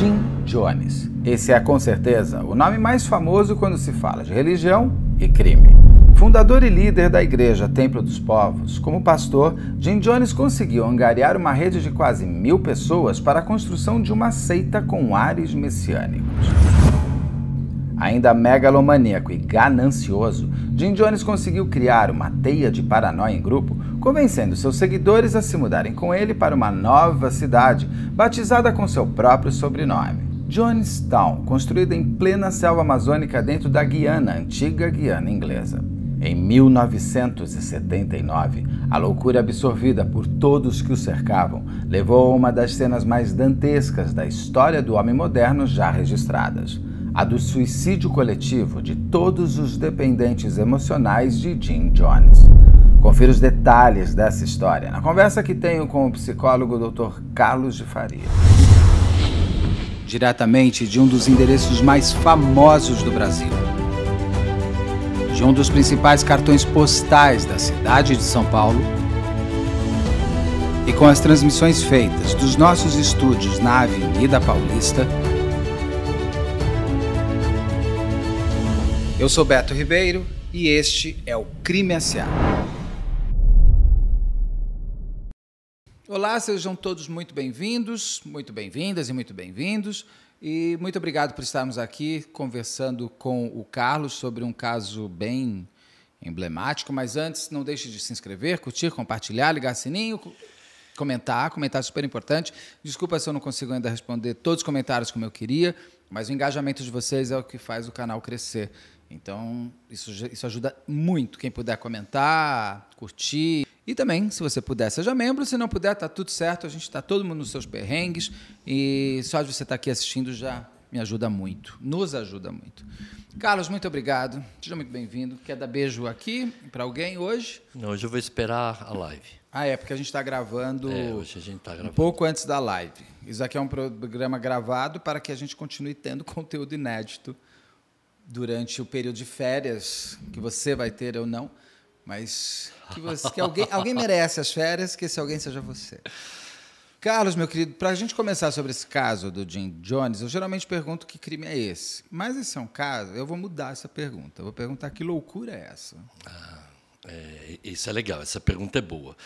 Jim Jones. Esse é com certeza o nome mais famoso quando se fala de religião e crime. Fundador e líder da igreja Templo dos Povos, como pastor, Jim Jones conseguiu angariar uma rede de quase mil pessoas para a construção de uma seita com ares messiânicos. Ainda megalomaníaco e ganancioso, Jim Jones conseguiu criar uma teia de paranoia em grupo, convencendo seus seguidores a se mudarem com ele para uma nova cidade, batizada com seu próprio sobrenome. Jonestown, construída em plena selva amazônica dentro da Guiana, antiga Guiana inglesa. Em 1979, a loucura absorvida por todos que o cercavam levou a uma das cenas mais dantescas da história do homem moderno já registradas a do suicídio coletivo de todos os dependentes emocionais de Jim Jones. Confira os detalhes dessa história na conversa que tenho com o psicólogo Dr. Carlos de Faria. Diretamente de um dos endereços mais famosos do Brasil, de um dos principais cartões postais da cidade de São Paulo, e com as transmissões feitas dos nossos estúdios na Avenida Paulista Eu sou Beto Ribeiro e este é o Crime S.A. Olá, sejam todos muito bem-vindos, muito bem-vindas e muito bem-vindos. E muito obrigado por estarmos aqui conversando com o Carlos sobre um caso bem emblemático. Mas antes, não deixe de se inscrever, curtir, compartilhar, ligar sininho, comentar, comentar super importante. Desculpa se eu não consigo ainda responder todos os comentários como eu queria, mas o engajamento de vocês é o que faz o canal crescer. Então, isso, isso ajuda muito. Quem puder comentar, curtir. E também, se você puder, seja membro. Se não puder, tá tudo certo. A gente está todo mundo nos seus perrengues. E só de você estar tá aqui assistindo já me ajuda muito. Nos ajuda muito. Carlos, muito obrigado. Seja muito bem-vindo. Quer dar beijo aqui para alguém hoje? Não, hoje eu vou esperar a live. Ah, é, porque a gente está gravando, é, hoje a gente tá gravando um pouco antes da live. Isso aqui é um programa gravado para que a gente continue tendo conteúdo inédito durante o período de férias, que você vai ter ou não, mas que, você, que alguém, alguém merece as férias, que esse alguém seja você. Carlos, meu querido, para a gente começar sobre esse caso do Jim Jones, eu geralmente pergunto que crime é esse. Mas esse é um caso, eu vou mudar essa pergunta. Eu vou perguntar que loucura é essa. Ah, é, isso é legal, essa pergunta é boa.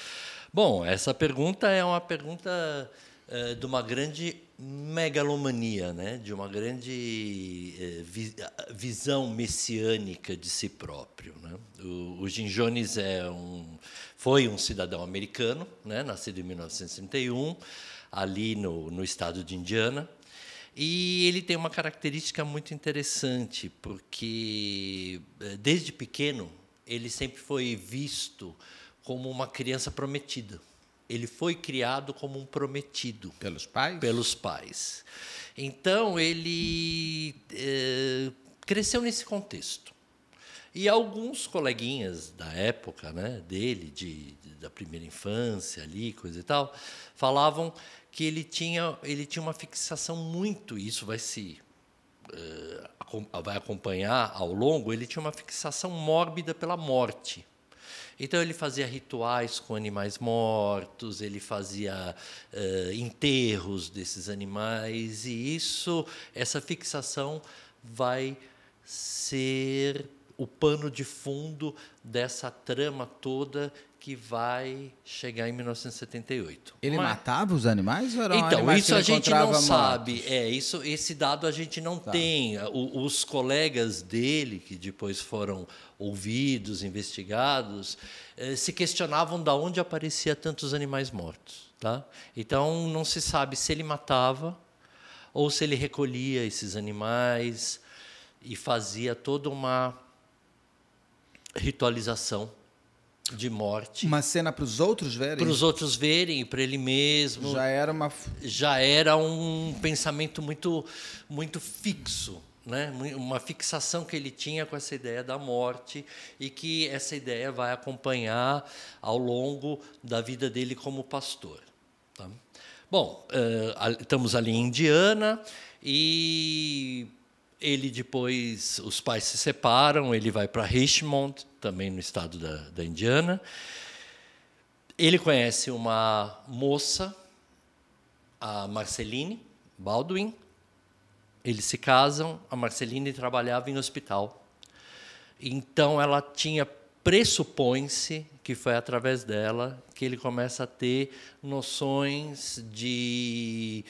Bom, essa pergunta é uma pergunta é, de uma grande megalomania, né? de uma grande eh, vi, visão messiânica de si próprio. Né? O, o Jim Jones é um, foi um cidadão americano, né? nascido em 1931, ali no, no estado de Indiana. E ele tem uma característica muito interessante, porque eh, desde pequeno ele sempre foi visto como uma criança prometida. Ele foi criado como um prometido. Pelos pais? Pelos pais. Então, ele é, cresceu nesse contexto. E alguns coleguinhas da época né, dele, de, de, da primeira infância ali, coisa e tal, falavam que ele tinha, ele tinha uma fixação muito, isso vai se eh, vai acompanhar ao longo, ele tinha uma fixação mórbida pela morte. Então ele fazia rituais com animais mortos, ele fazia uh, enterros desses animais e isso, essa fixação vai ser o pano de fundo dessa trama toda que vai chegar em 1978. Ele Mas... matava os animais? Ou eram então animais isso a gente não mortos? sabe. É isso. Esse dado a gente não tá. tem. O, os colegas dele que depois foram ouvidos, investigados, eh, se questionavam de onde aparecia tantos animais mortos, tá? Então não se sabe se ele matava ou se ele recolhia esses animais e fazia toda uma ritualização de morte. Uma cena para os outros verem? Para os outros verem, para ele mesmo. Já era uma já era um pensamento muito muito fixo, né? Uma fixação que ele tinha com essa ideia da morte e que essa ideia vai acompanhar ao longo da vida dele como pastor. Tá? Bom, eh, estamos ali em Indiana e ele depois os pais se separam, ele vai para Richmond também no estado da, da Indiana. Ele conhece uma moça, a Marceline Baldwin. Eles se casam. A Marceline trabalhava em hospital. Então ela tinha pressupõe-se que foi através dela que ele começa a ter noções de,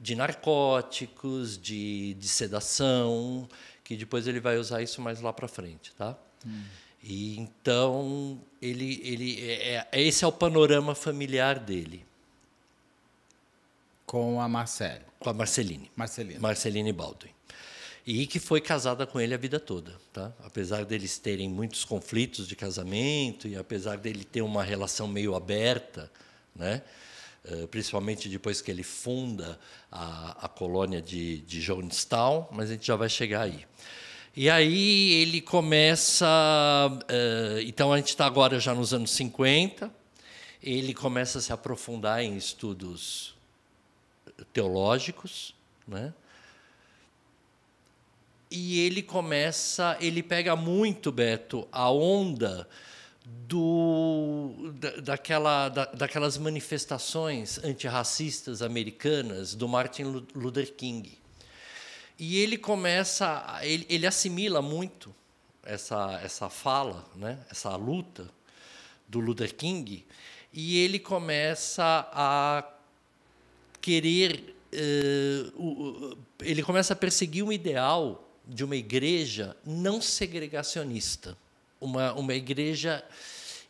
de narcóticos, de, de sedação, que depois ele vai usar isso mais lá para frente, tá? Hum. E então ele, ele é, é, é, esse é o panorama familiar dele. Com a Marcele. Com a Marceline. Marceline. Marceline Baldwin. E que foi casada com ele a vida toda, tá? Apesar deles terem muitos conflitos de casamento e apesar dele ter uma relação meio aberta, né? Eh, principalmente depois que ele funda a, a colônia de, de Jonestown, mas a gente já vai chegar aí. E aí ele começa. Uh, então a gente está agora já nos anos 50, ele começa a se aprofundar em estudos teológicos, né? E ele começa, ele pega muito, Beto, a onda do, da, daquela, da, daquelas manifestações antirracistas americanas do Martin Luther King. E ele começa, ele, ele assimila muito essa, essa fala, né? essa luta do Luther King, e ele começa a querer, eh, ele começa a perseguir um ideal de uma igreja não segregacionista, uma, uma igreja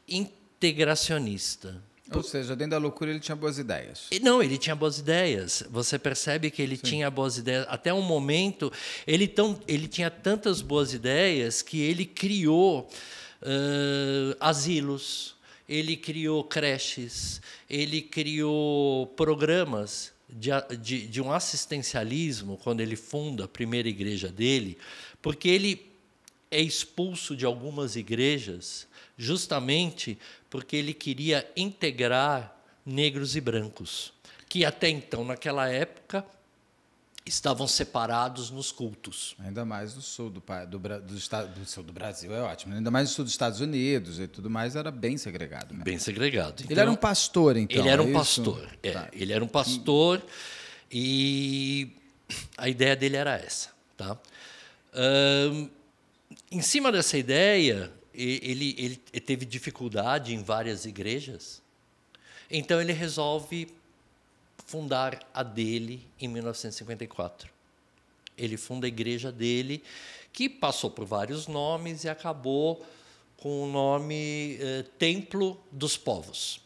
integracionista. Ou seja, dentro da loucura ele tinha boas ideias. Não, ele tinha boas ideias. Você percebe que ele Sim. tinha boas ideias. Até um momento, ele, tão, ele tinha tantas boas ideias que ele criou uh, asilos, ele criou creches, ele criou programas de, de, de um assistencialismo quando ele funda a primeira igreja dele, porque ele é expulso de algumas igrejas justamente porque ele queria integrar negros e brancos, que até então, naquela época, estavam separados nos cultos. Ainda mais no sul do, do, do, do sul do Brasil, é ótimo. Né? Ainda mais no sul dos Estados Unidos e tudo mais, era bem segregado. Mesmo. Né? Bem segregado. Então, ele era um pastor, então. Ele era um é pastor. É, tá. Ele era um pastor e a ideia dele era essa. Tá? Um, em cima dessa ideia, ele, ele teve dificuldade em várias igrejas. Então ele resolve fundar a dele em 1954. Ele funda a igreja dele, que passou por vários nomes e acabou com o nome eh, Templo dos Povos,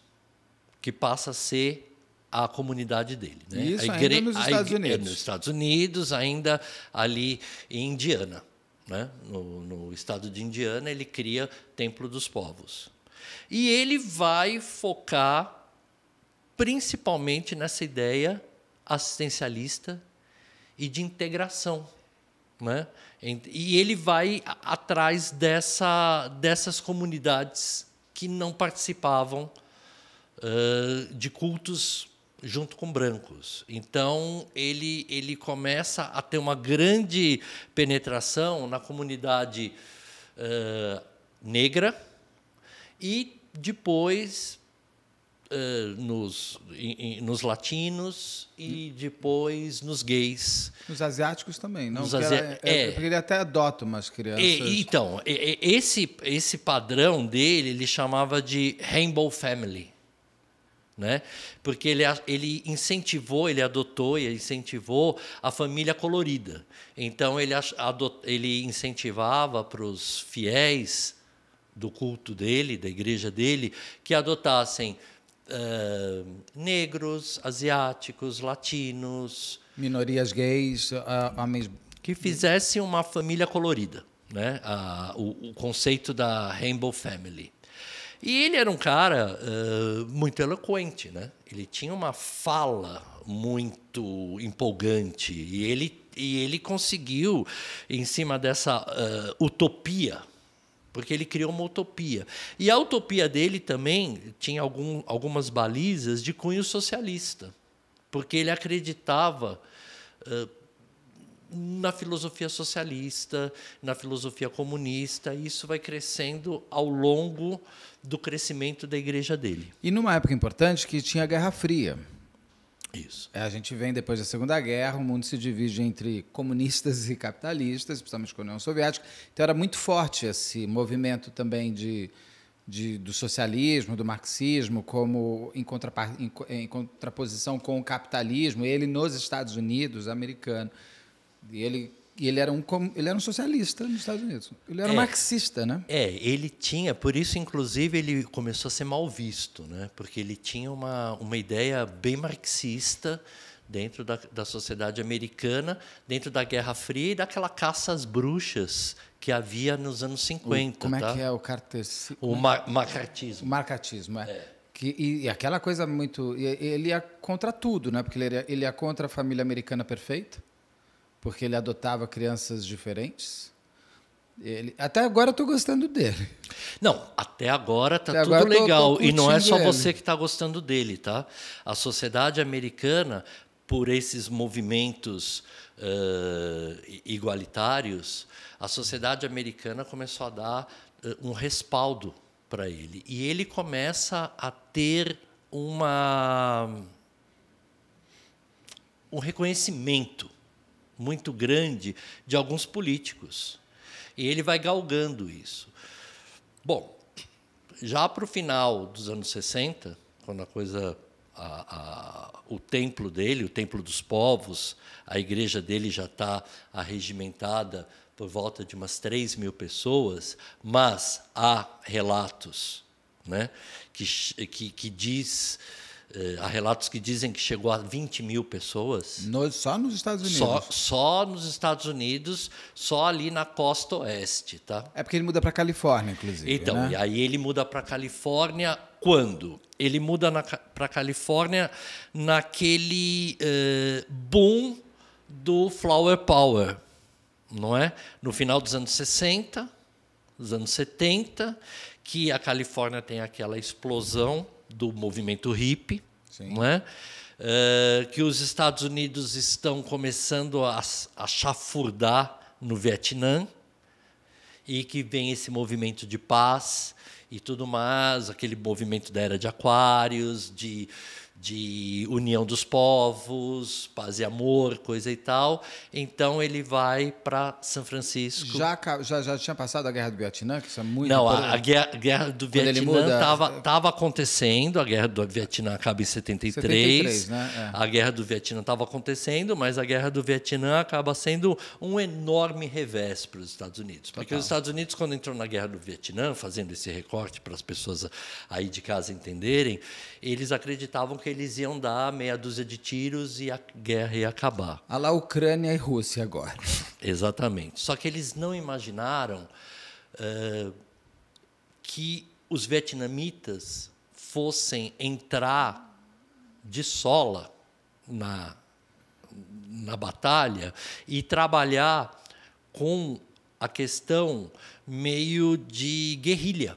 que passa a ser a comunidade dele. Né? Isso a igre... ainda nos Estados Unidos. Nos Estados Unidos, ainda ali em Indiana né? no, no estado de Indiana, ele cria Templo dos Povos. E ele vai focar principalmente nessa ideia assistencialista e de integração. Né? E ele vai atrás dessa, dessas comunidades que não participavam uh, de cultos junto com brancos. Então, ele, ele começa a ter uma grande penetração na comunidade uh, negra e depois uh, nos, in, in, nos latinos e depois nos gays. Nos asiáticos também, não? Nos porque, asi... ela, é, é. porque ele até adota umas crianças. E, então, esse, esse padrão dele ele chamava de Rainbow Family. Né? Porque ele, ele incentivou, ele adotou e incentivou a família colorida. Então, ele, adot, ele incentivava para os fiéis do culto dele, da igreja dele, que adotassem uh, negros, asiáticos, latinos. Minorias gays, uh, homens. Que fizessem uma família colorida. Né? Uh, o, o conceito da Rainbow Family. E ele era um cara uh, muito eloquente, né? Ele tinha uma fala muito empolgante e ele, e ele conseguiu, em cima dessa uh, utopia, porque ele criou uma utopia. E a utopia dele também tinha algum, algumas balizas de cunho socialista, porque ele acreditava. Uh, na filosofia socialista, na filosofia comunista, e isso vai crescendo ao longo do crescimento da igreja dele. E numa época importante que tinha a Guerra Fria. Isso. É, a gente vem depois da Segunda Guerra, o mundo se divide entre comunistas e capitalistas, principalmente com a União Soviética. Então era muito forte esse movimento também de, de do socialismo, do marxismo, como em, contrapa, em, em contraposição com o capitalismo, ele nos Estados Unidos, americano. E ele, ele, era um, ele era um socialista nos Estados Unidos. Ele era é, marxista, né? É, ele tinha, por isso, inclusive, ele começou a ser mal visto, né? porque ele tinha uma, uma ideia bem marxista dentro da, da sociedade americana, dentro da Guerra Fria e daquela caça às bruxas que havia nos anos 50. O, como é tá? é que é o cartesi... É é? O macartismo. O marcatismo, é. é. Que, e, e, aquela coisa muito. Ele ia contra tudo, né? Porque ele ele ia contra a família americana perfeita porque ele adotava crianças diferentes. Ele, até agora eu estou gostando dele. Não, até agora tá até tudo agora legal. Tô, tô e não é só ele. você que está gostando dele, tá? A sociedade americana, por esses movimentos uh, igualitários, a sociedade americana começou a dar uh, um respaldo para ele. E ele começa a ter uma um reconhecimento muito grande de alguns políticos. E ele vai galgando isso. Bom, já para o final dos anos 60, quando a coisa. A, a, o templo dele, o templo dos povos, a igreja dele já está arregimentada por volta de umas 3 mil pessoas, mas há relatos né, que, que, que diz eh, há relatos que dizem que chegou a 20 mil pessoas. No, só nos Estados Unidos? Só, só, nos Estados Unidos, só ali na costa oeste. Tá? É porque ele muda para a Califórnia, inclusive. Então, né? e aí ele muda para a Califórnia quando? Ele muda para a Califórnia naquele uh, boom do Flower Power, não é? No final dos anos 60, dos anos 70, que a Califórnia tem aquela explosão do movimento hippie, Sim. Uh, que os Estados Unidos estão começando a, a chafurdar no Vietnã e que vem esse movimento de paz e tudo mais, aquele movimento da era de Aquários, de de união dos povos, paz e amor, coisa e tal. Então ele vai para São Francisco. Já, já, já tinha passado a Guerra do Vietnã, que isso é muito Não, a, a, guerra, a guerra, do Vietnã estava é. tava acontecendo, a Guerra do Vietnã acaba em 73. 73 né? É. A Guerra do Vietnã estava acontecendo, mas a Guerra do Vietnã acaba sendo um enorme revés para os Estados Unidos. Porque Total. os Estados Unidos, quando entrou na Guerra do Vietnã, fazendo esse recorte para as pessoas aí de casa entenderem, eles acreditavam que eles iam dar meia dúzia de tiros e a guerra ia acabar. A lá Ucrânia e Rússia agora. Exatamente. Só que eles não imaginaram eh, que os vietnamitas fossem entrar de sola na, na batalha e trabalhar com a questão meio de guerrilha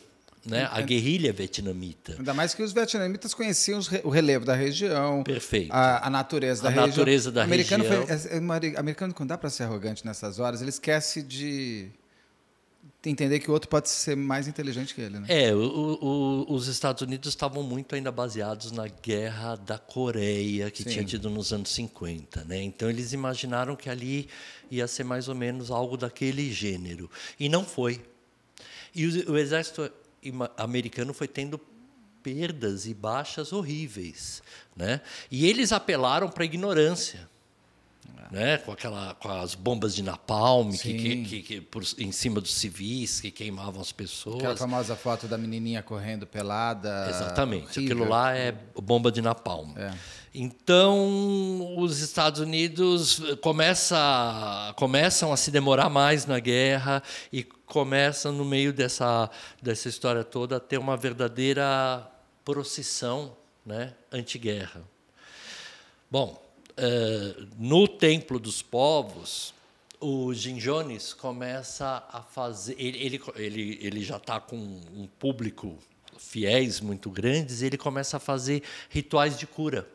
né? a guerrilha vietnamita. Ainda mais que os vietnamitas conheciam o relevo da região, Perfeito. A, a natureza da a região. Natureza da o americano região. Foi, é, é americano, quando dá para ser arrogante nessas horas, ele esquece de entender que o outro pode ser mais inteligente que ele. Né? É, o, o, os Estados Unidos estavam muito ainda baseados na guerra da Coreia, que Sim. tinha tido nos anos 50. Né? Então, eles imaginaram que ali ia ser mais ou menos algo daquele gênero. E não foi. E o, o exército americano foi tendo perdas e baixas horríveis, né? E eles apelaram para a ignorância. Né? Com, aquela, com as bombas de napalm que, que, que, que, por, em cima dos civis que queimavam as pessoas. Aquela famosa foto da menininha correndo pelada. Exatamente. Horrível. Aquilo lá é bomba de napalm. É. Então, os Estados Unidos eh, começa, começam a se demorar mais na guerra e começam, no meio dessa, dessa história toda, a ter uma verdadeira procissão né, anti-guerra. Bom, eh, no Templo dos Povos, o Jim Jones começa a fazer. Ele, ele, ele já está com um público fiéis muito grandes, e ele começa a fazer rituais de cura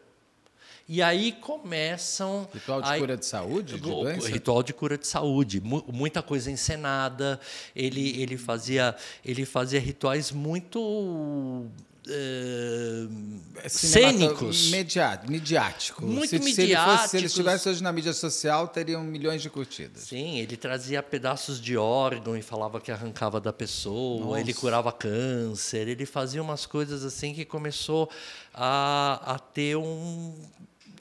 e aí começam. Ritual de aí, cura de saúde? De o, ritual de cura de saúde. Mu muita coisa encenada. Ele, ele, fazia, ele fazia rituais muito eh, é cênicos. Mediado, midiático. Muito se, Se ele, estivesse hoje na mídia social, teriam milhões de curtidas. Sim, ele trazia pedaços de órgão e falava que arrancava da pessoa, Nossa. ele curava câncer, ele fazia umas coisas assim que começou a, a ter um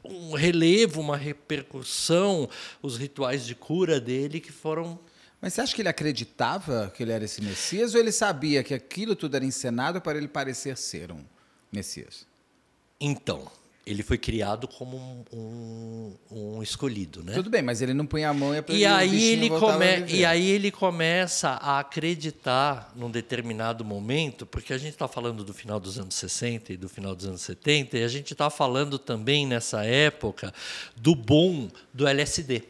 um relevo, uma repercussão, os rituais de cura dele que foram mas você acha que ele acreditava que ele era esse Messias ou ele sabia que aquilo tudo era encenado para ele parecer ser um Messias? Então, ele foi criado como um, um, um, escolhido, né? Tudo bem, mas ele não põe a mão e, e aí ele come... E aí ele começa a acreditar num determinado momento, porque a gente está falando do final dos anos 60 e do final dos anos 70, e a gente está falando também nessa época do boom do LSD.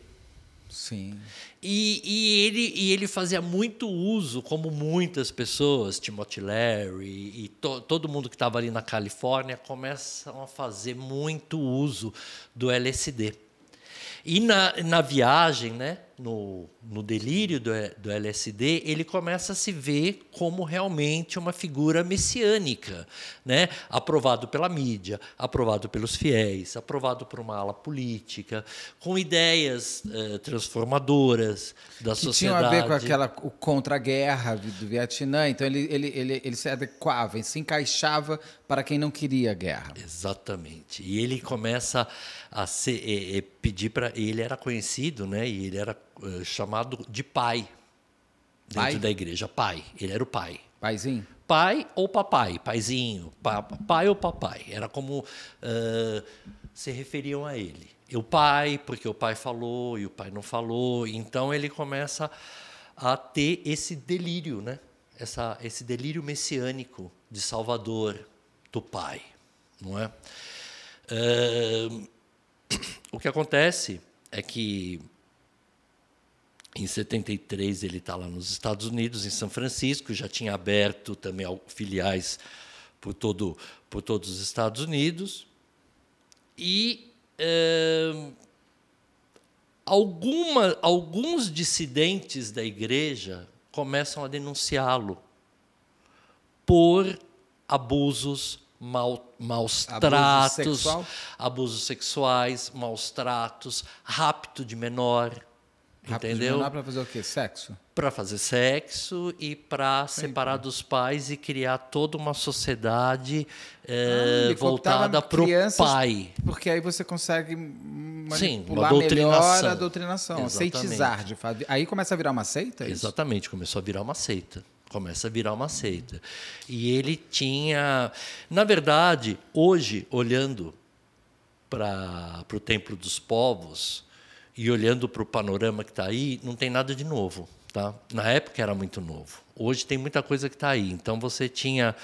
Sim. E, e, ele, e ele fazia muito uso, como muitas pessoas, Timothy Larry e to, todo mundo que estava ali na Califórnia, começam a fazer muito uso do LSD. E na, na viagem, né? no, no delírio do, do LSD, ele começa a se ver como realmente uma figura messiânica, né? aprovado pela mídia, aprovado pelos fiéis, aprovado por uma ala política, com ideias eh, transformadoras da que sociedade. Tinha a ver com aquela o contra-guerra do Vietnã, então ele, ele, ele, ele se adequava, ele se encaixava para quem não queria a guerra. Exatamente. E ele começa a ser, é, é, pedir para. Ele era conhecido, né? E ele era eh, chamado de pai dentro pai? da igreja. Pai. Ele era o pai. Paizinho? Pai ou papai, paizinho, pa, pai ou papai. Era como uh, se referiam a ele. E o pai, porque o pai falou e o pai não falou. Então ele começa a ter esse delírio, né? Essa, esse delírio messiânico de Salvador, do pai, não é? Uh, o que acontece é que em 73 ele está lá nos Estados Unidos, em São Francisco, já tinha aberto também filiais por todo por todos os Estados Unidos e é, alguma, alguns dissidentes da igreja começam a denunciá-lo por abusos, mal, maus tratos, abusos sexuais, maus tratos, rapto de menor Entendeu? para fazer o quê? Sexo? Para fazer sexo e para separar dos pais e criar toda uma sociedade é, ah, voltada para o pai. Porque aí você consegue manipular Sim, uma melhor a doutrinação, aceitizar de fato. Aí começa a virar uma seita? É Exatamente, começou a virar uma seita. Começa a virar uma seita. E ele tinha. Na verdade, hoje, olhando para o Templo dos Povos e olhando para o panorama que está aí, não tem nada de novo. Tá? Na época era muito novo. Hoje tem muita coisa que está aí. Então você tinha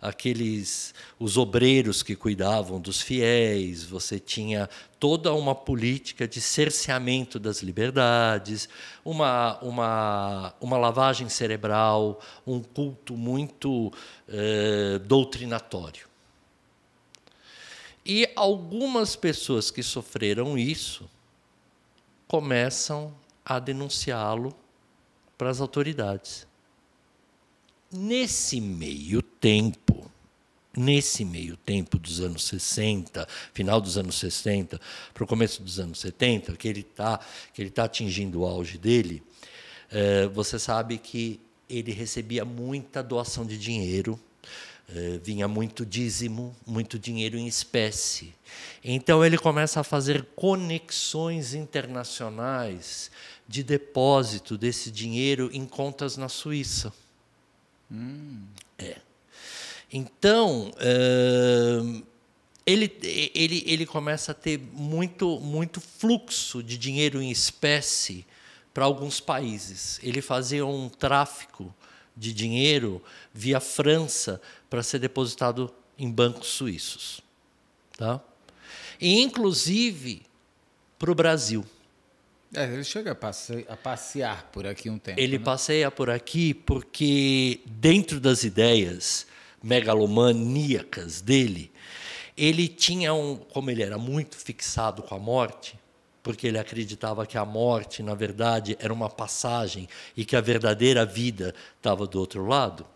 aqueles os obreiros que cuidavam dos fiéis, você tinha toda uma política de cerceamento das liberdades, uma, uma, uma lavagem cerebral, um culto muito eh, doutrinatório. E algumas pessoas que sofreram isso começam a denunciá-lo para as autoridades. Nesse meio tempo, nesse meio tempo dos anos 60, final dos anos 60 para o começo dos anos 70, que ele está que ele tá atingindo o auge dele, é, você sabe que ele recebia muita doação de dinheiro eh, vinha muito dízimo, muito dinheiro em espécie. Então ele começa a fazer conexões internacionais de depósito desse dinheiro em contas na Suíça. Hum. É. Então eh, ele, ele, ele começa a ter muito, muito fluxo de dinheiro em espécie para alguns países. Ele fazia um tráfico de dinheiro via França para ser depositado em bancos suíços. Tá? E, inclusive, para o Brasil. É, ele chega a, passe a, passear por aqui um tempo. Ele né? passeia por aqui porque, dentro das ideias megalomaníacas dele, ele tinha um. Como ele era muito fixado com a morte, porque ele acreditava que a morte, na verdade, era uma passagem e que a verdadeira vida estava do outro lado,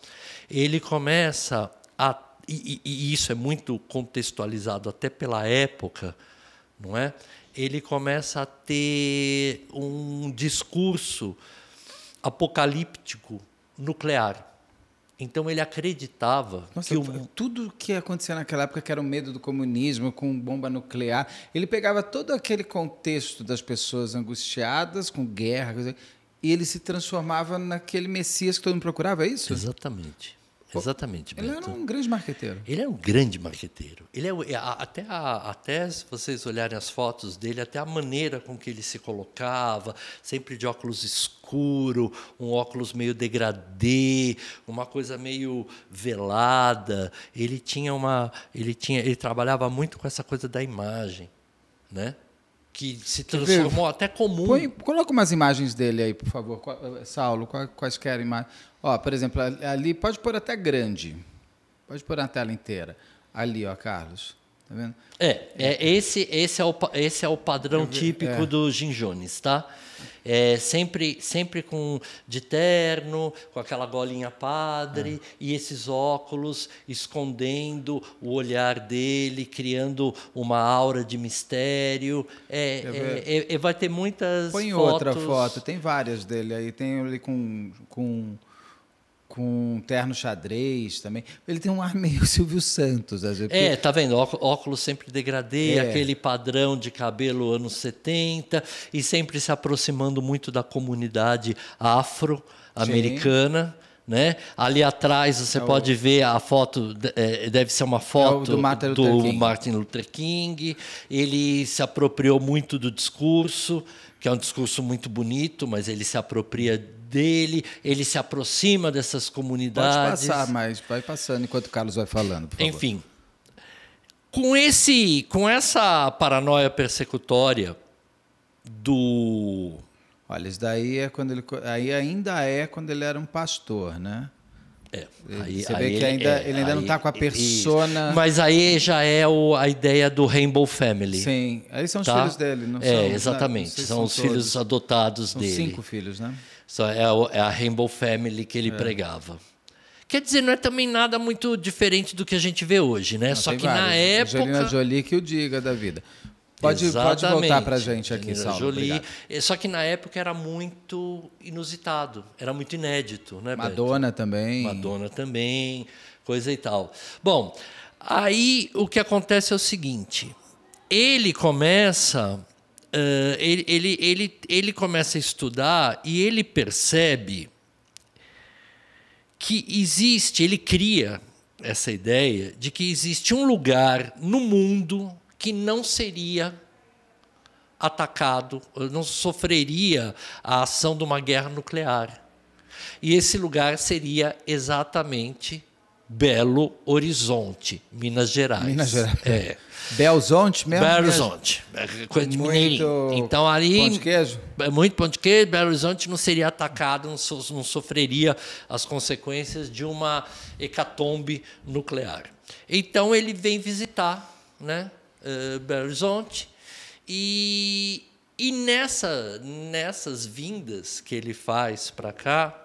ele começa a. E, e isso é muito contextualizado até pela época, não é? Ele começa a ter um discurso apocalíptico nuclear. Então ele acreditava Nossa, que o... tudo que acontecia naquela época, que era o medo do comunismo, com bomba nuclear, ele pegava todo aquele contexto das pessoas angustiadas com guerra, e ele se transformava naquele Messias que todo mundo procurava, é isso? Exatamente. Exatamente. Ele Beto. era um grande marqueteiro. Ele é um grande marqueteiro. Ele é, é até, a, até se vocês olharem as fotos dele, até a maneira com que ele se colocava, sempre de óculos escuro, um óculos meio degradê, uma coisa meio velada. Ele tinha uma, ele tinha, ele trabalhava muito com essa coisa da imagem, né? que se transformou até comum. Põe, coloca umas imagens dele aí, por favor, eh, Saulo, quaisquer imagens. Ó, por exemplo, ali pode pôr até grande. Pode pôr na tela inteira. Ali, ó, Carlos. Tá vendo? É, é esse, esse, é o, esse é o padrão típico é. do Jim Jones, tá? É, sempre, sempre com de terno, com aquela golinha padre é. e esses óculos escondendo o olhar dele, criando uma aura de mistério. É, é, é, é vai ter muitas. Põe fotos. outra foto, tem várias dele aí. Tem ele com, com com terno xadrez também. Ele tem um ar meio Silvio Santos, às vezes. É, porque... tá vendo? Óculos sempre degradê, é. aquele padrão de cabelo anos 70 e sempre se aproximando muito da comunidade afro-americana. Né? Ali atrás você é o... pode ver a foto, é, deve ser uma é foto é do, Martin do Martin Luther King. Ele se apropriou muito do discurso, que é um discurso muito bonito, mas ele se apropria dele, ele se aproxima dessas comunidades. Pode passar, mas vai passando enquanto o Carlos vai falando. Enfim, com esse, com essa paranoia persecutória do Olha, isso daí é quando ele. Aí ainda é quando ele era um pastor, né? É. Aí, Você vê que ainda, é, ele ainda aí, não está com a é persona. Isso. Mas aí já é o, a ideia do Rainbow Family. Sim. Aí são os tá? filhos dele, não é, são? Exatamente. Não, são, são, os todos. filhos adotados são dele. Cinco filhos, né? Só é a, é a Rainbow Family que ele é. pregava. Quer dizer, não é também nada muito diferente do que a gente vê hoje, né? Não, Só que várias. na época. Angelina Jolie que o diga da vida. Pode, Exatamente. pode voltar para a gente aqui, Salvo. Jolie. Obrigado. É, só que na época era muito inusitado, era muito inédito. Né, Madonna Beto? também. Madonna também, coisa e tal. Bom, aí o que acontece é o seguinte: ele começa ah, ele, ele, ele, ele começa a estudar e ele percebe que existe, ele cria essa ideia de que existe um lugar no mundo que não seria atacado, não sofreria a ação de uma guerra nuclear. E esse lugar seria exatamente Belo Horizonte, Minas Gerais. Minas Gerais. É. Belzonte mesmo? Belzonte. Né? É, coisa de mineirinho. Então ali. Pão de queijo? É muito pão de queijo. Belo Horizonte não seria atacado, não, so, não sofreria as consequências de uma hecatombe nuclear. Então ele vem visitar né, eh, Belo Horizonte e, e nessa, nessas vindas que ele faz para cá,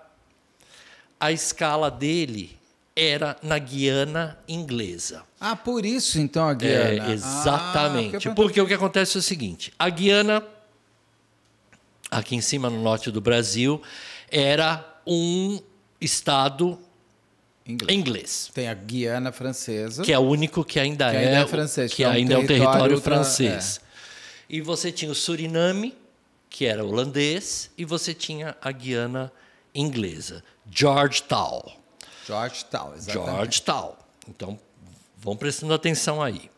a escala dele era na Guiana inglesa. Ah, por isso então a Guiana. É, exatamente. Ah, porque, o que acontece é o seguinte: a Guiana, aqui em cima no norte do Brasil, era um estado Inglês. inglês. Tem a Guiana Francesa. Que é o único que ainda, que é ainda é, é francês. Que é ainda é um território, francês. É. E você tinha o Suriname, que era holandês, e você tinha a Guiana inglesa, Georgetown. George tal, exatamente. George tal, Então, vão prestando atenção aí.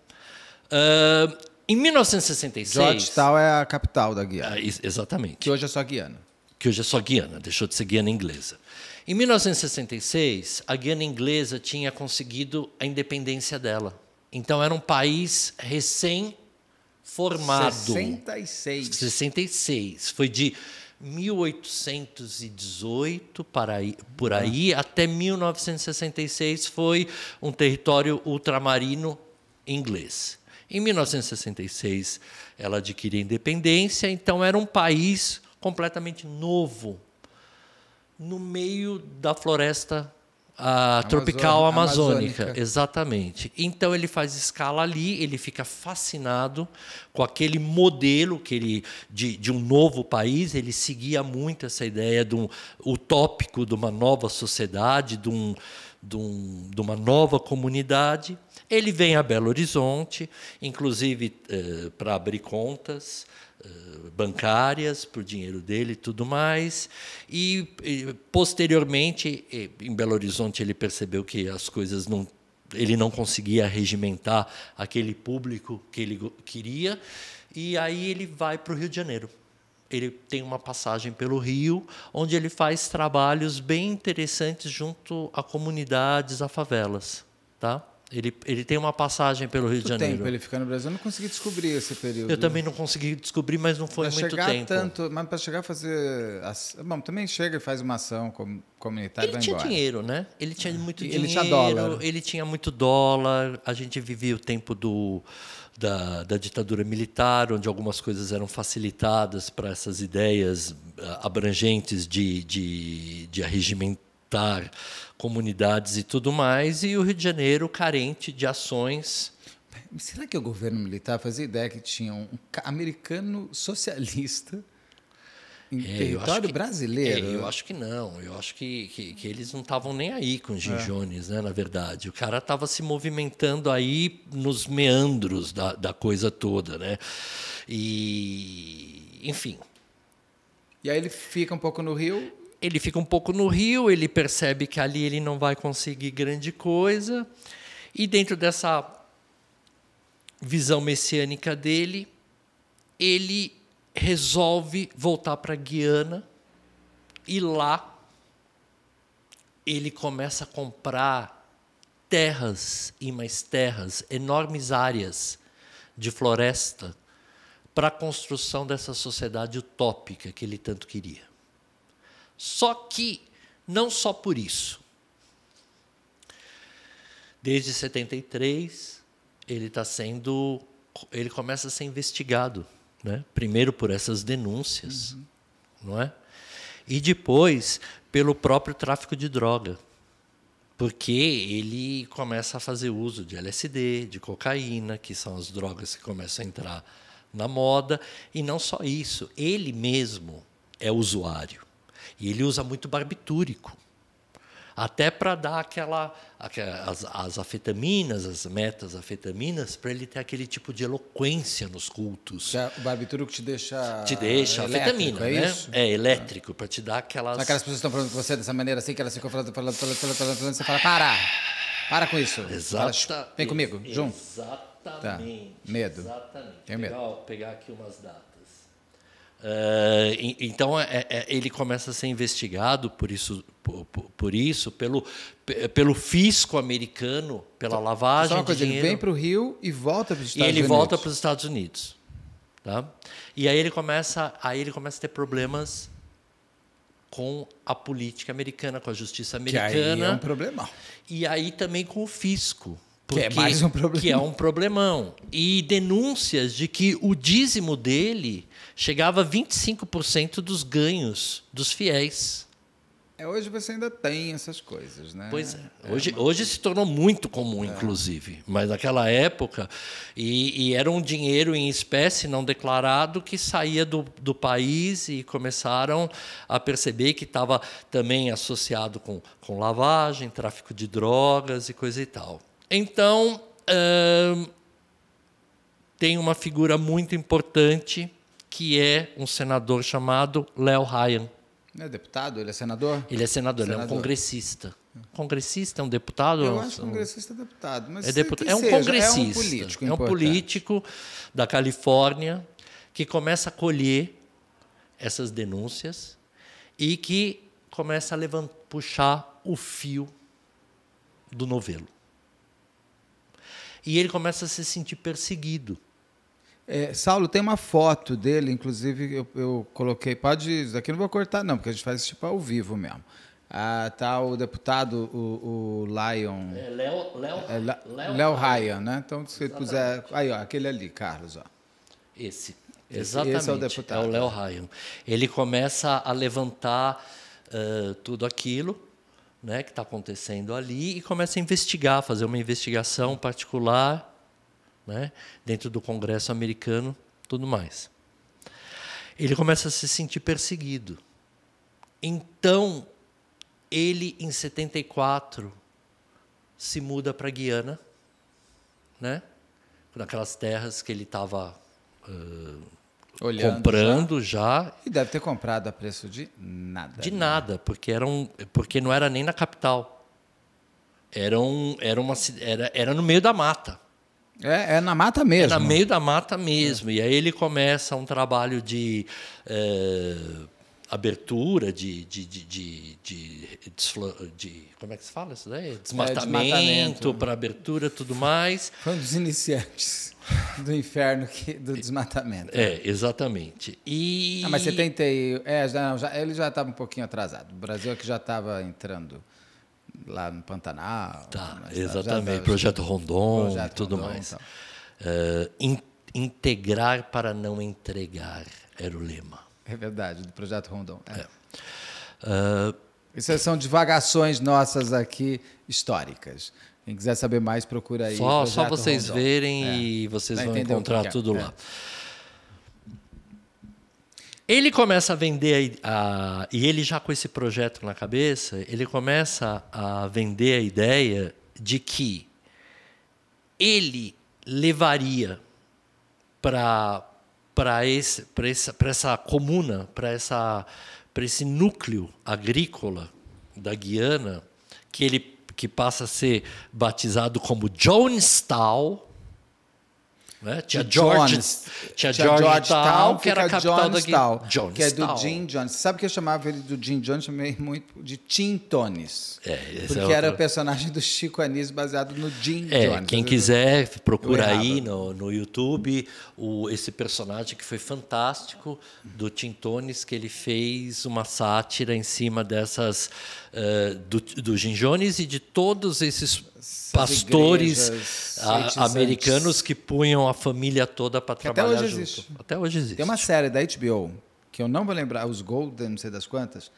Uh, em 1966... George tal é a capital da Guiana. Uh, exatamente. Que hoje é só Guiana. Que hoje é só Guiana, deixou de ser Guiana inglesa. Em 1966, a Guiana inglesa tinha conseguido a independência dela. Então, era um país recém-formado. 66. 66. Foi de 1818 para aí, por aí até 1966 foi um território ultramarino inglês. Em 1966 ela adquire a independência, então era um país completamente novo no meio da floresta Amazônia, tropical amazônica. amazônica. Exatamente. Então ele faz escala ali, ele fica fascinado com aquele modelo que ele, de, de um novo país. Ele seguia muito essa ideia de um utópico, de uma nova sociedade, de, um, de, um, de uma nova comunidade. Ele vem a Belo Horizonte, inclusive eh, para abrir contas. Eh, bancárias por dinheiro dele e tudo mais. E, e, posteriormente, em Belo Horizonte, ele percebeu que as coisas não ele não conseguia regimentar aquele público que ele queria e aí ele vai para o Rio de Janeiro. Ele tem uma passagem pelo Rio, onde ele faz trabalhos bem interessantes junto a comunidades, a favelas, tá? Ele, ele tem uma passagem pelo Rio muito de Janeiro. tempo ele ficar no Brasil? Eu não consegui descobrir esse período. Eu também não consegui descobrir, mas não foi pra muito chegar tempo. Tanto, mas para chegar a fazer. Bom, também chega e faz uma ação comunitária. Ele tinha embora. dinheiro, né? Ele tinha é. muito ele dinheiro. Ele tinha dólar. Ele tinha muito dólar. A gente vivia o tempo do. Da, da, ditadura militar, onde algumas coisas eram facilitadas para essas ideias eh, abrangentes de, de, de arregimento comunidades e tudo mais, e o Rio de Janeiro carente de ações. Será que o governo militar fazia ideia que tinha um americano socialista em é, território que, brasileiro? É, eu acho que não. Eu acho que, que, que eles não estavam nem aí com os é. Ginjones, é. né, na verdade. O cara estava se movimentando aí nos meandros da, da coisa toda. Né? E, enfim. E aí ele fica um pouco no Rio? ele fica um pouco no rio, ele percebe que ali ele não vai conseguir grande coisa, e dentro dessa visão messiânica dele, ele resolve voltar para Guiana e lá ele começa a comprar terras e mais terras, enormes áreas de floresta para a construção dessa sociedade utópica que ele tanto queria. Só que não só por isso. Desde 73, ele está sendo, ele começa a ser investigado, né? Primeiro por essas denúncias, uhum. não é? E depois pelo próprio tráfico de droga, porque ele começa a fazer uso de LSD, de cocaína, que são as drogas que começam a entrar na moda, e não só isso, ele mesmo é usuário. E ele usa muito barbitúrico. Até para dar aquela, as, as afetaminas, as metas afetaminas, para ele ter aquele tipo de eloquência nos cultos. o barbitúrico te deixa. Te deixa afetamina, é né? Isso? É elétrico, para te dar aquelas. Aquelas pessoas estão falando com você dessa maneira assim, que elas ficam falando, falando, falando, falando, falando você fala, para! Para com isso. Exato. vem comigo, junto. Exatamente. Tá. Medo. Exatamente. Tenho medo. Legal, pegar aqui umas datas. Eh, então é, é, ele começa a ser investigado por isso, por, por, isso, pelo, pelo fisco americano, pela lavagem Só uma coisa, de dinheiro. Ele vem para o Rio e volta para os Estados ele Unidos. Ele volta para os Estados Unidos, tá? E aí ele começa, aí ele começa a ter problemas com a política americana, com a justiça americana. Que aí é um problemão. E aí também com o fisco. Porque, que é mais um Que é um problemão. E denúncias de que o dízimo dele chegava a 25% dos ganhos dos fiéis. É, hoje você ainda tem essas coisas, né? Pois é. é hoje, é uma... hoje se tornou muito comum, é. inclusive. Mas naquela época, e, e, era um dinheiro em espécie não declarado que saía do, do país e começaram a perceber que estava também associado com, com lavagem, tráfico de drogas e coisa e tal. Então, hum, tem uma figura muito importante que é um senador chamado Léo Ryan. Ele é deputado? Ele é senador? Ele é senador, senador. ele é um congressista. Congressista, é um deputado? Eu acho um... congressista é deputado, mas é, deputado, é um seja, congressista. É um político. É um político da Califórnia que começa a colher essas denúncias e que começa a levantar, puxar o fio do novelo. E ele começa a se sentir perseguido é, Saulo, tem uma foto dele, inclusive eu, eu coloquei. Pode. Isso daqui não vou cortar, não, porque a gente faz tipo ao vivo mesmo. Ah, tá o deputado, o, o Lion. É, Léo, é, Léo, Ryan, né? Então, se Exatamente. puser. Aí, ó, aquele ali, Carlos, ó. Esse. Exatamente. Esse é o deputado. É o Léo Ryan. Ele começa a levantar uh, tudo aquilo né, que está acontecendo ali e começa a investigar, fazer uma investigação particular né? dentro do Congresso americano, tudo mais. Ele começa a se sentir perseguido. Então, ele, em 74, se muda para Guiana, né? naquelas terras que ele estava uh, comprando já. já. E deve ter comprado a preço de nada. De né? nada, porque, era um, porque não era nem na capital. Era, um, era, uma, era, era no meio da mata. É, é na mata mesmo. É no meio da mata mesmo. É. E aí ele começa um trabalho de é, abertura, de, de, de, de, de, de, Como é que se fala isso daí? Desmatamento, é, desmatamento. Né? para abertura tudo mais. Foi um dos iniciantes do inferno que, do desmatamento. É, exatamente. E... Ah, mas 70 tentei. É, já, já, ele já estava um pouquinho atrasado. O Brasil é que já estava entrando lá no Pantanal. Tá, exatamente. Já, tá projeto Rondon projeto e tudo Rondon, mais. Então. Uh, in, integrar para não entregar era o lema. É verdade, do projeto Rondon. É. É. Uh, Isso são divagações nossas aqui históricas. Quem quiser saber mais, procura aí. Só, só vocês Rondon. verem é. e vocês Vai vão encontrar tudo lá. É. Ele começa a vender, a, a, e ele já com esse projeto na cabeça, ele começa a vender a ideia de que ele levaria para para esse para essa para essa comuna para essa para esse núcleo agrícola da Guiana que ele que passa a ser batizado como Jonestown né? Tinha George, Jones, tinha, George, George que era a Jones da Jones que é do Jim Jones. Sabe que eu chamava ele do Jim Jones? Chamei muito de Tim Tones. É, é porque é era o personagem do Chico Anísio baseado no Jim é, Jones. Quem quiser, procura aí no, no YouTube o, esse personagem que foi fantástico do Tim Tones, que ele fez uma sátira em cima dessas uh, do, do Jim Jones e de todos esses pastores igrejas, americanos que punham a família toda para trabalhar até hoje junto. Existe. Até hoje existe. Tem uma série da HBO, que eu não vou lembrar, os Golden, não sei das quantas,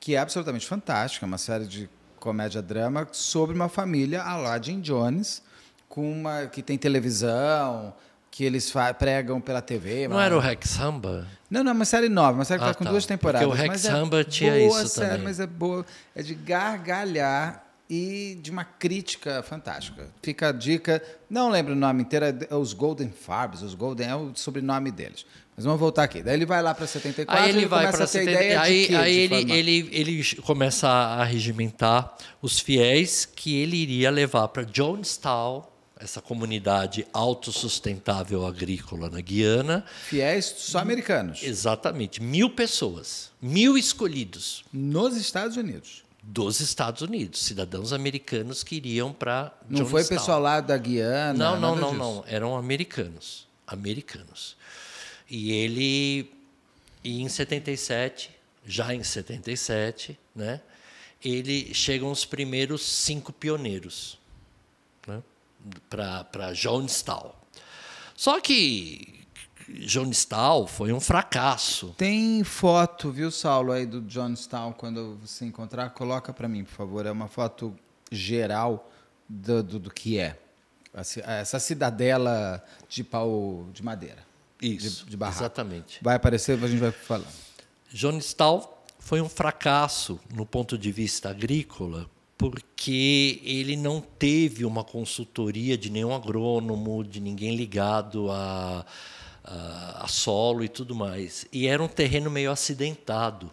que é absolutamente fantástica, uma série de comédia-drama sobre uma família a Jim Jones, com uma, que tem televisão, que eles pregam pela TV. Não era o Rex Samba? Não, não, é uma série nova, uma série que está ah, com tá. duas temporadas. Porque o Rex Samba é tinha isso série, também. Mas é boa, é de gargalhar e de uma crítica fantástica. Fica a dica, não lembro o nome inteiro, é os Golden Farbs, os Golden é o sobrenome deles. Mas vamos voltar aqui. Daí ele vai lá para 74, aí ele, ele vai para 70, ideia aí, de aí ele, forma? ele ele começa a regimentar os fiéis que ele iria levar para Jonestown, essa comunidade autossustentável agrícola na Guiana. Fiéis só americanos. Exatamente. Mil pessoas. Mil escolhidos. Nos Estados Unidos dos Estados Unidos, cidadãos americanos que iriam para Não foi pessoal lá da Guiana? Não, não, não, não, eram americanos, americanos. E ele e em 77, já em 77, né, ele chegam os primeiros cinco pioneiros né, para Jonestown. Só que Johnstown foi um fracasso. Tem foto, viu, Saulo, aí do Johnstown, quando você encontrar, coloca para mim, por favor. É uma foto geral do, do, do que é. Assim, essa cidadela de pau de madeira. Isso, de, de exatamente. Vai aparecer, a gente vai falar. Johnstown foi um fracasso no ponto de vista agrícola, porque ele não teve uma consultoria de nenhum agrônomo, de ninguém ligado a ah, a solo e tudo mais. E era um terreno meio acidentado,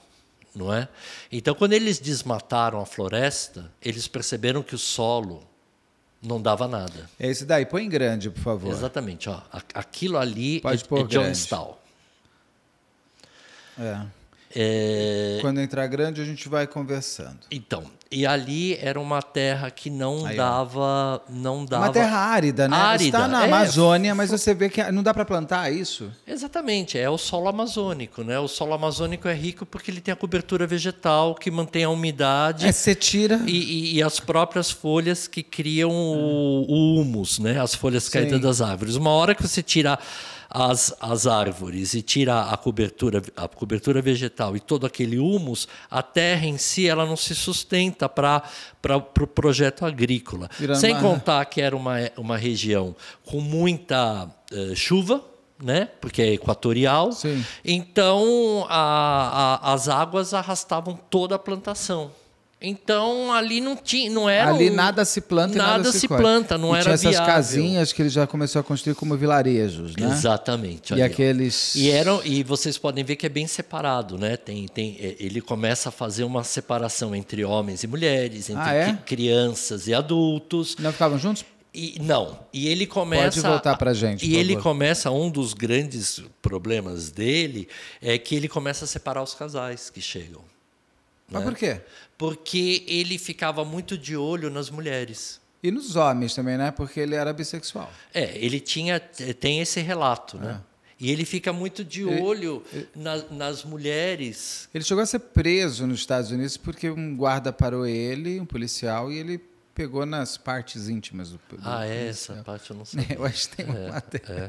não é? Então, quando eles desmataram a floresta, eles perceberam que o solo não dava nada. É esse daí, põe em grande, por favor. Exatamente, ó. Aquilo ali é Pode é, pôr é John Stahl. É. é. Quando entrar grande, a gente vai conversando. Então, e ali era uma terra que não Aí, dava, não dava. Uma terra árida, né? Árida. Está na é. Amazônia, é, mas você vê que não dá para plantar isso. Exatamente, é o solo amazônico, né? O solo amazônico é rico porque ele tem a cobertura vegetal que mantém a umidade. É, você tira. E, e, e as próprias folhas que criam o, o humus, né? As folhas caídas das árvores. Uma hora que você tirar as, as árvores e tira a cobertura, a cobertura vegetal e todo aquele humus, a terra em si ela não se sustenta para para o pro projeto agrícola. Sem contar que era uma, uma região com muita uh, chuva, né? Porque é equatorial. Sim. Então a, a, as águas arrastavam toda a plantação. Então ali não tinha, não era ali o... nada se planta, nada, nada se, se planta, não e era tinha essas viável. casinhas que ele já começou a construir como vilarejos, né? Exatamente. E ali, aqueles e eram e vocês podem ver que é bem separado, né? Tem, tem é, ele começa a fazer uma separação entre homens e mulheres, entre ah, é? crianças e adultos. Não ficavam juntos? E, não. E ele começa. Pode voltar para gente. E ele favor. começa um dos grandes problemas dele é que ele começa a separar os casais que chegam. Mas né? por quê? Porque ele ficava muito de olho nas mulheres. E nos homens também, né? Porque ele era bissexual. É, ele tinha tem esse relato, é. né? Ah. E ele fica muito de olho ele, nas mulheres. Ele chegou a ser preso nos Estados Unidos porque um guarda parou ele, um policial, e ele pegou nas partes íntimas do, do Ah, é, essa céu. Né? parte eu não sei. eu acho que tem uma é, É.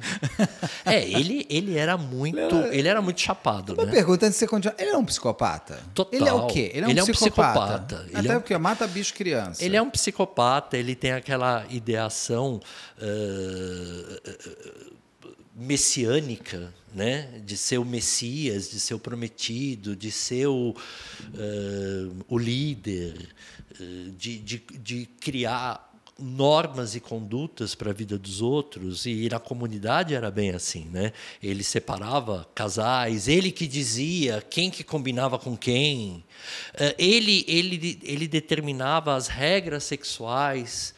é, ele, ele era muito, ele era, muito chapado, uma né? pergunta antes de você continuar. Ele é um psicopata? Total. Ele é o quê? Ele é um, psicopata. É um psicopata. Até é um... porque mata bicho criança. Ele é um psicopata, ele tem aquela ideação uh, messiânica, né? de ser o Messias, de ser o prometido, de ser o, uh, o líder. Eh, de, de, de criar normas e condutas para a vida dos outros e na comunidade era bem assim, né? Ele separava casais, ele que dizia quem que combinava com quem, eh, ele ele ele determinava as regras sexuais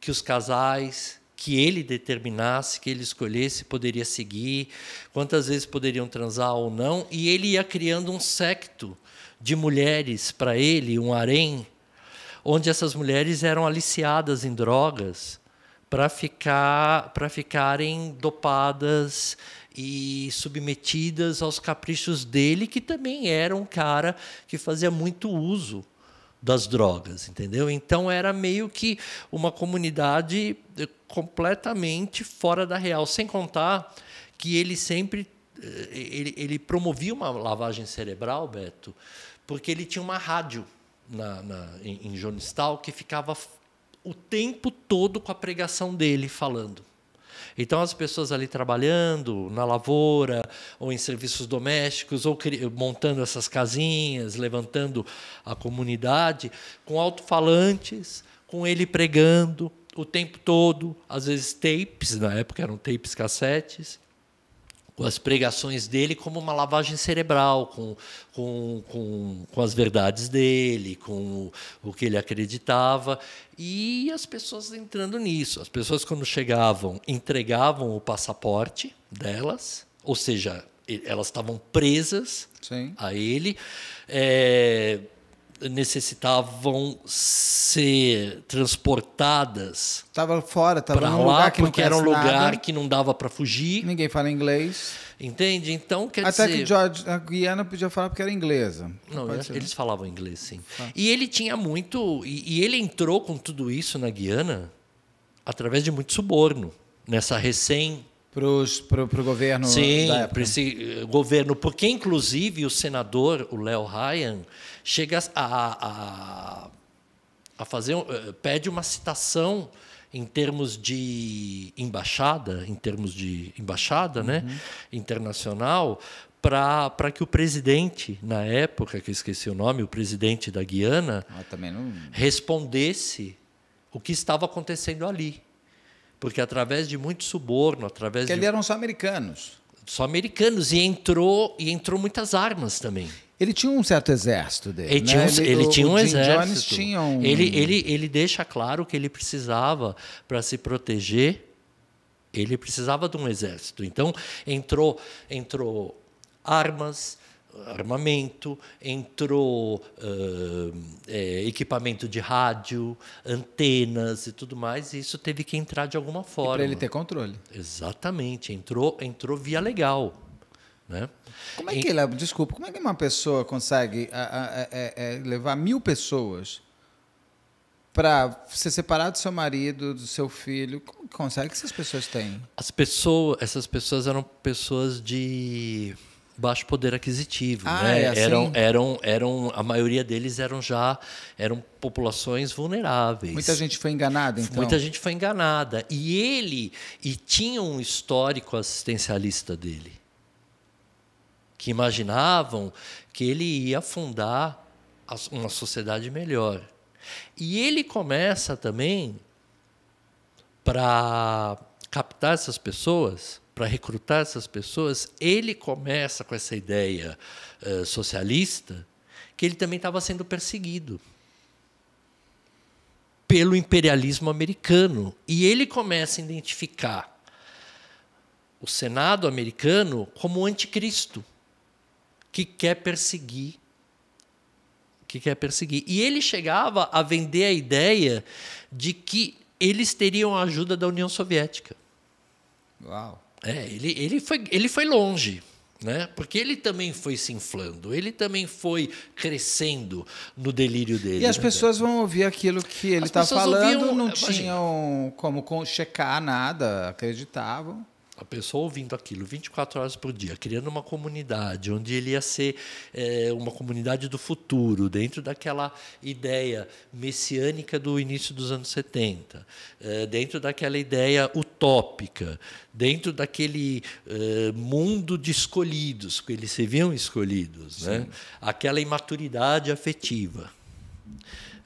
que os casais que ele determinasse, que ele escolhesse, poderia seguir, quantas vezes poderiam transar ou não, e ele ia criando um secto de mulheres para ele, um harém, onde essas mulheres eram aliciadas em drogas para ficar para ficarem dopadas e submetidas aos caprichos dele, que também era um cara que fazia muito uso das drogas, entendeu? Então era meio que uma comunidade eh, completamente fora da real, sem contar que ele sempre eh, ele, ele promovia uma lavagem cerebral, Beto, porque ele tinha uma rádio na, na, em, em Jonistal que ficava o tempo todo com a pregação dele falando. Então, as pessoas ali trabalhando na lavoura, ou em serviços domésticos, ou montando essas casinhas, levantando a comunidade, com alto-falantes, com ele pregando o tempo todo, às vezes tapes, na época eram tapes cassetes, com as pregações dele como uma lavagem cerebral, com, com, com, com as verdades dele, com o, o que ele acreditava. E as pessoas entrando nisso. As pessoas, quando chegavam, entregavam o passaporte delas, ou seja, elas estavam presas Sim. a ele. É, necessitavam ser transportadas. Estava fora, estava lá, lugar que porque não era um lugar nada. que não dava para fugir. Ninguém fala inglês. Entende? Então, quer Até dizer... que George, a Guiana podia falar porque era inglesa. Não, Pode é, eles, ser, falavam inglês, sim. Ah. E ele tinha muito... E, e ele entrou com tudo isso na Guiana através de muito suborno. Nessa recém para o governo Sim, da época. Esse eh, governo, porque inclusive o senador, o Léo Ryan, chega a, a, a fazer, eh, pede uma citação em termos de embaixada, em termos de embaixada, né, uhum. né, internacional, para que o presidente, na época, que eu esqueci o nome, o presidente da Guiana, ah, não... respondesse o que estava acontecendo ali. Porque através de muito suborno, através Porque de... eles eram só americanos. Só americanos. E entrou, e entrou muitas armas também. Ele tinha um certo exército dele. Ele né? tinha um, ele, ele o, tinha um exército. Jones tinha um... Ele, ele, ele deixa claro que ele precisava, para se proteger, ele precisava de um exército. Então, entrou, entrou armas, armamento, entrou uh, é, equipamento de rádio, antenas e tudo mais, e isso teve que entrar de alguma forma. Para ele ter controle. Exatamente, entrou, entrou via legal. Né? Como é que ele, desculpa, como é que uma pessoa consegue a, a, a, é, é, levar mil pessoas para se separar do seu marido, do seu filho? Como consegue que essas pessoas têm? As pessoas, essas pessoas eram pessoas de baixo poder aquisitivo, ah, né? É assim? eram, eram, eram, a maioria deles eram já eram populações vulneráveis. Muita gente foi enganada, então. Muita gente foi enganada e ele e tinha um histórico assistencialista dele que imaginavam que ele ia fundar uma sociedade melhor. E ele começa também para captar essas pessoas para recrutar essas pessoas, ele começa com essa ideia uh, socialista que ele também estava sendo perseguido pelo imperialismo americano. E ele começa a identificar o Senado americano como o anticristo que quer perseguir que quer perseguir. E ele chegava a vender a ideia de que eles teriam a ajuda da União Soviética. Uau. É, ele, ele, foi, ele foi longe. Né? Porque ele também foi se inflando, ele também foi crescendo no delírio dele. E né, as né? pessoas vão ouvir aquilo que ele está falando, ouviam, não é, imagina. tinham como checar nada, acreditavam a pessoa ouvindo aquilo 24 horas por dia, criando uma comunidade onde ele ia ser é, uma comunidade do futuro, dentro daquela ideia messiânica do início dos anos 70, é, dentro daquela ideia utópica, dentro daquele é, mundo de escolhidos, que eles se viam escolhidos, né? aquela imaturidade afetiva.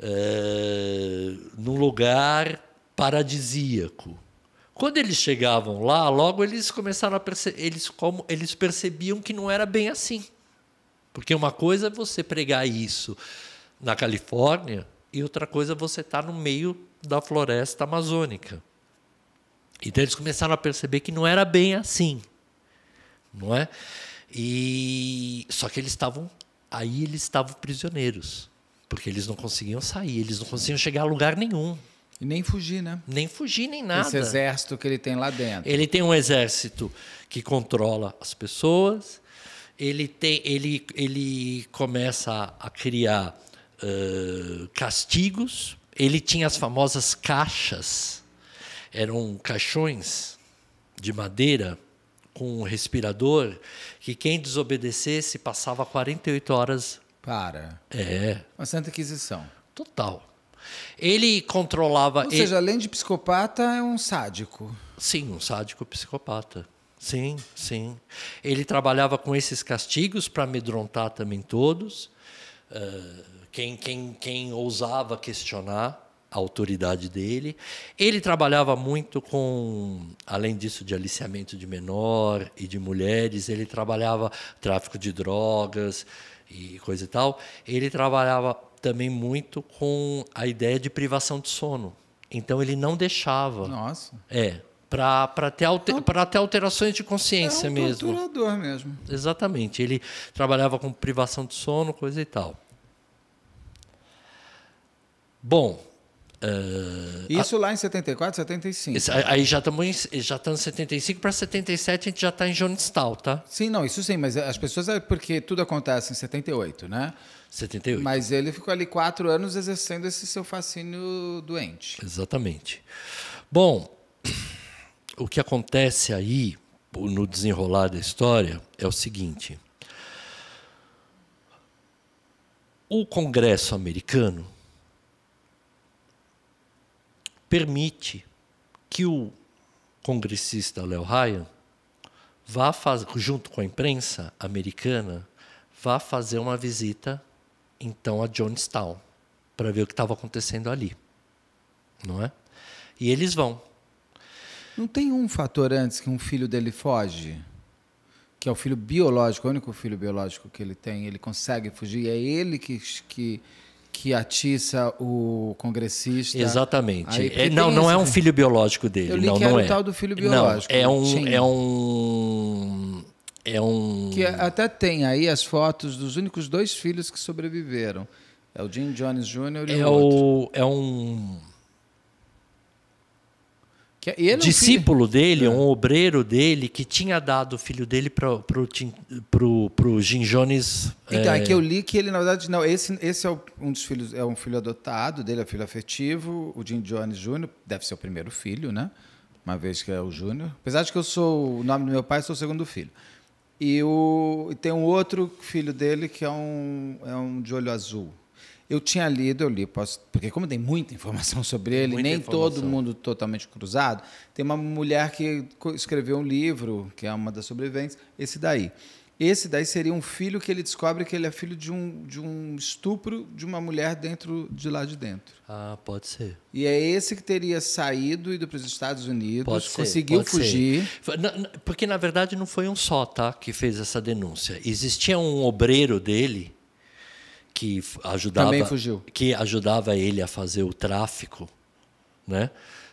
É, num lugar paradisíaco quando eles chegavam lá, logo eles começaram a perceber, eles, como, eles percebiam que não era bem assim. Porque uma coisa é você pregar isso na Califórnia e outra coisa é você estar tá no meio da floresta amazônica. Então eles começaram a perceber que não era bem assim, não é? E só que eles estavam aí eles estavam prisioneiros, porque eles não conseguiam sair, eles não conseguiam chegar a lugar nenhum. E nem fugir, né? Nem fugir, nem nada. Esse exército que ele tem lá dentro. Ele tem um exército que controla as pessoas, ele, tem, ele, ele começa a criar uh, castigos, ele tinha as famosas caixas, eram caixões de madeira com um respirador que quem desobedecesse passava 48 horas. Para. É. Uma santa Total. Ele controlava. Ou ele... seja, além de psicopata, é um sádico. Sim, um sádico psicopata. Sim, sim. Ele trabalhava com esses castigos para amedrontar também todos. Uh, quem, quem, quem ousava questionar a autoridade dele. Ele trabalhava muito com, além disso, de aliciamento de menor e de mulheres, ele trabalhava tráfico de drogas e coisa e tal. Ele trabalhava também muito com a ideia de privação de sono. Então ele não deixava. Nossa. É. Para ter, alter, ah, ter alterações de consciência é um mesmo. torturador mesmo. Exatamente. Ele trabalhava com privação de sono, coisa e tal. Bom. Uh, Isso a, lá em 74, 75. aí já estamos já estamos em 75 para 77 a gente já está em Jonestown, tá? Sim, não, isso sim, mas as pessoas é porque tudo acontece em 78, né? 78. Mas ele ficou ali quatro anos exercendo esse seu fascínio doente. Exatamente. Bom, o que acontece aí, no desenrolar da história, é o seguinte. O Congresso americano permite que o congressista Léo Ryan vá junto com a imprensa americana, vá fazer uma visita então a Jonestown para ver o que estava acontecendo ali, não é? E eles vão. Não tem um fator antes que um filho dele foge, que é o filho biológico, o único filho biológico que ele tem, ele consegue fugir, é ele que, que que atiça o congressista. Exatamente. Aí, é, não, não é um filho biológico dele. Eu li não, que não era é. o tal do filho biológico. Não, é um, Sim. é um é um. Que até tem aí as fotos dos únicos dois filhos que sobreviveram. É o Jim Jones Jr. e é o outro. É um. Que, é, é discípulo dele, é. um obreiro dele, que tinha dado o filho dele para o Jim Jones. Então, é, é... que eu li que ele, na verdade, não, esse, esse é o, um dos filhos, é um filho adotado dele, é filho afetivo. O Jim Jones Jr. deve ser o primeiro filho, né? Uma vez que é o Júnior. Apesar de que eu sou o nome do meu pai, sou o segundo filho. E, o, e tem um outro filho dele que é um, é um de olho azul. Eu tinha lido, eu li, posso, porque como tem muita informação sobre ele, muita nem informação. todo mundo totalmente cruzado, tem uma mulher que escreveu um livro, que é uma das sobreviventes, esse daí. Esse daí seria um filho que ele descobre que ele é filho de um, de um estupro de uma mulher dentro de lá de dentro. Ah, pode ser. E é esse que teria saído, ido para os Estados Unidos, pode conseguiu fugir. Ser. Porque, na verdade, não foi um só tá, que fez essa denúncia. Existia um obreiro dele que ajudava, Também fugiu. que ajudava ele a fazer o tráfico, né?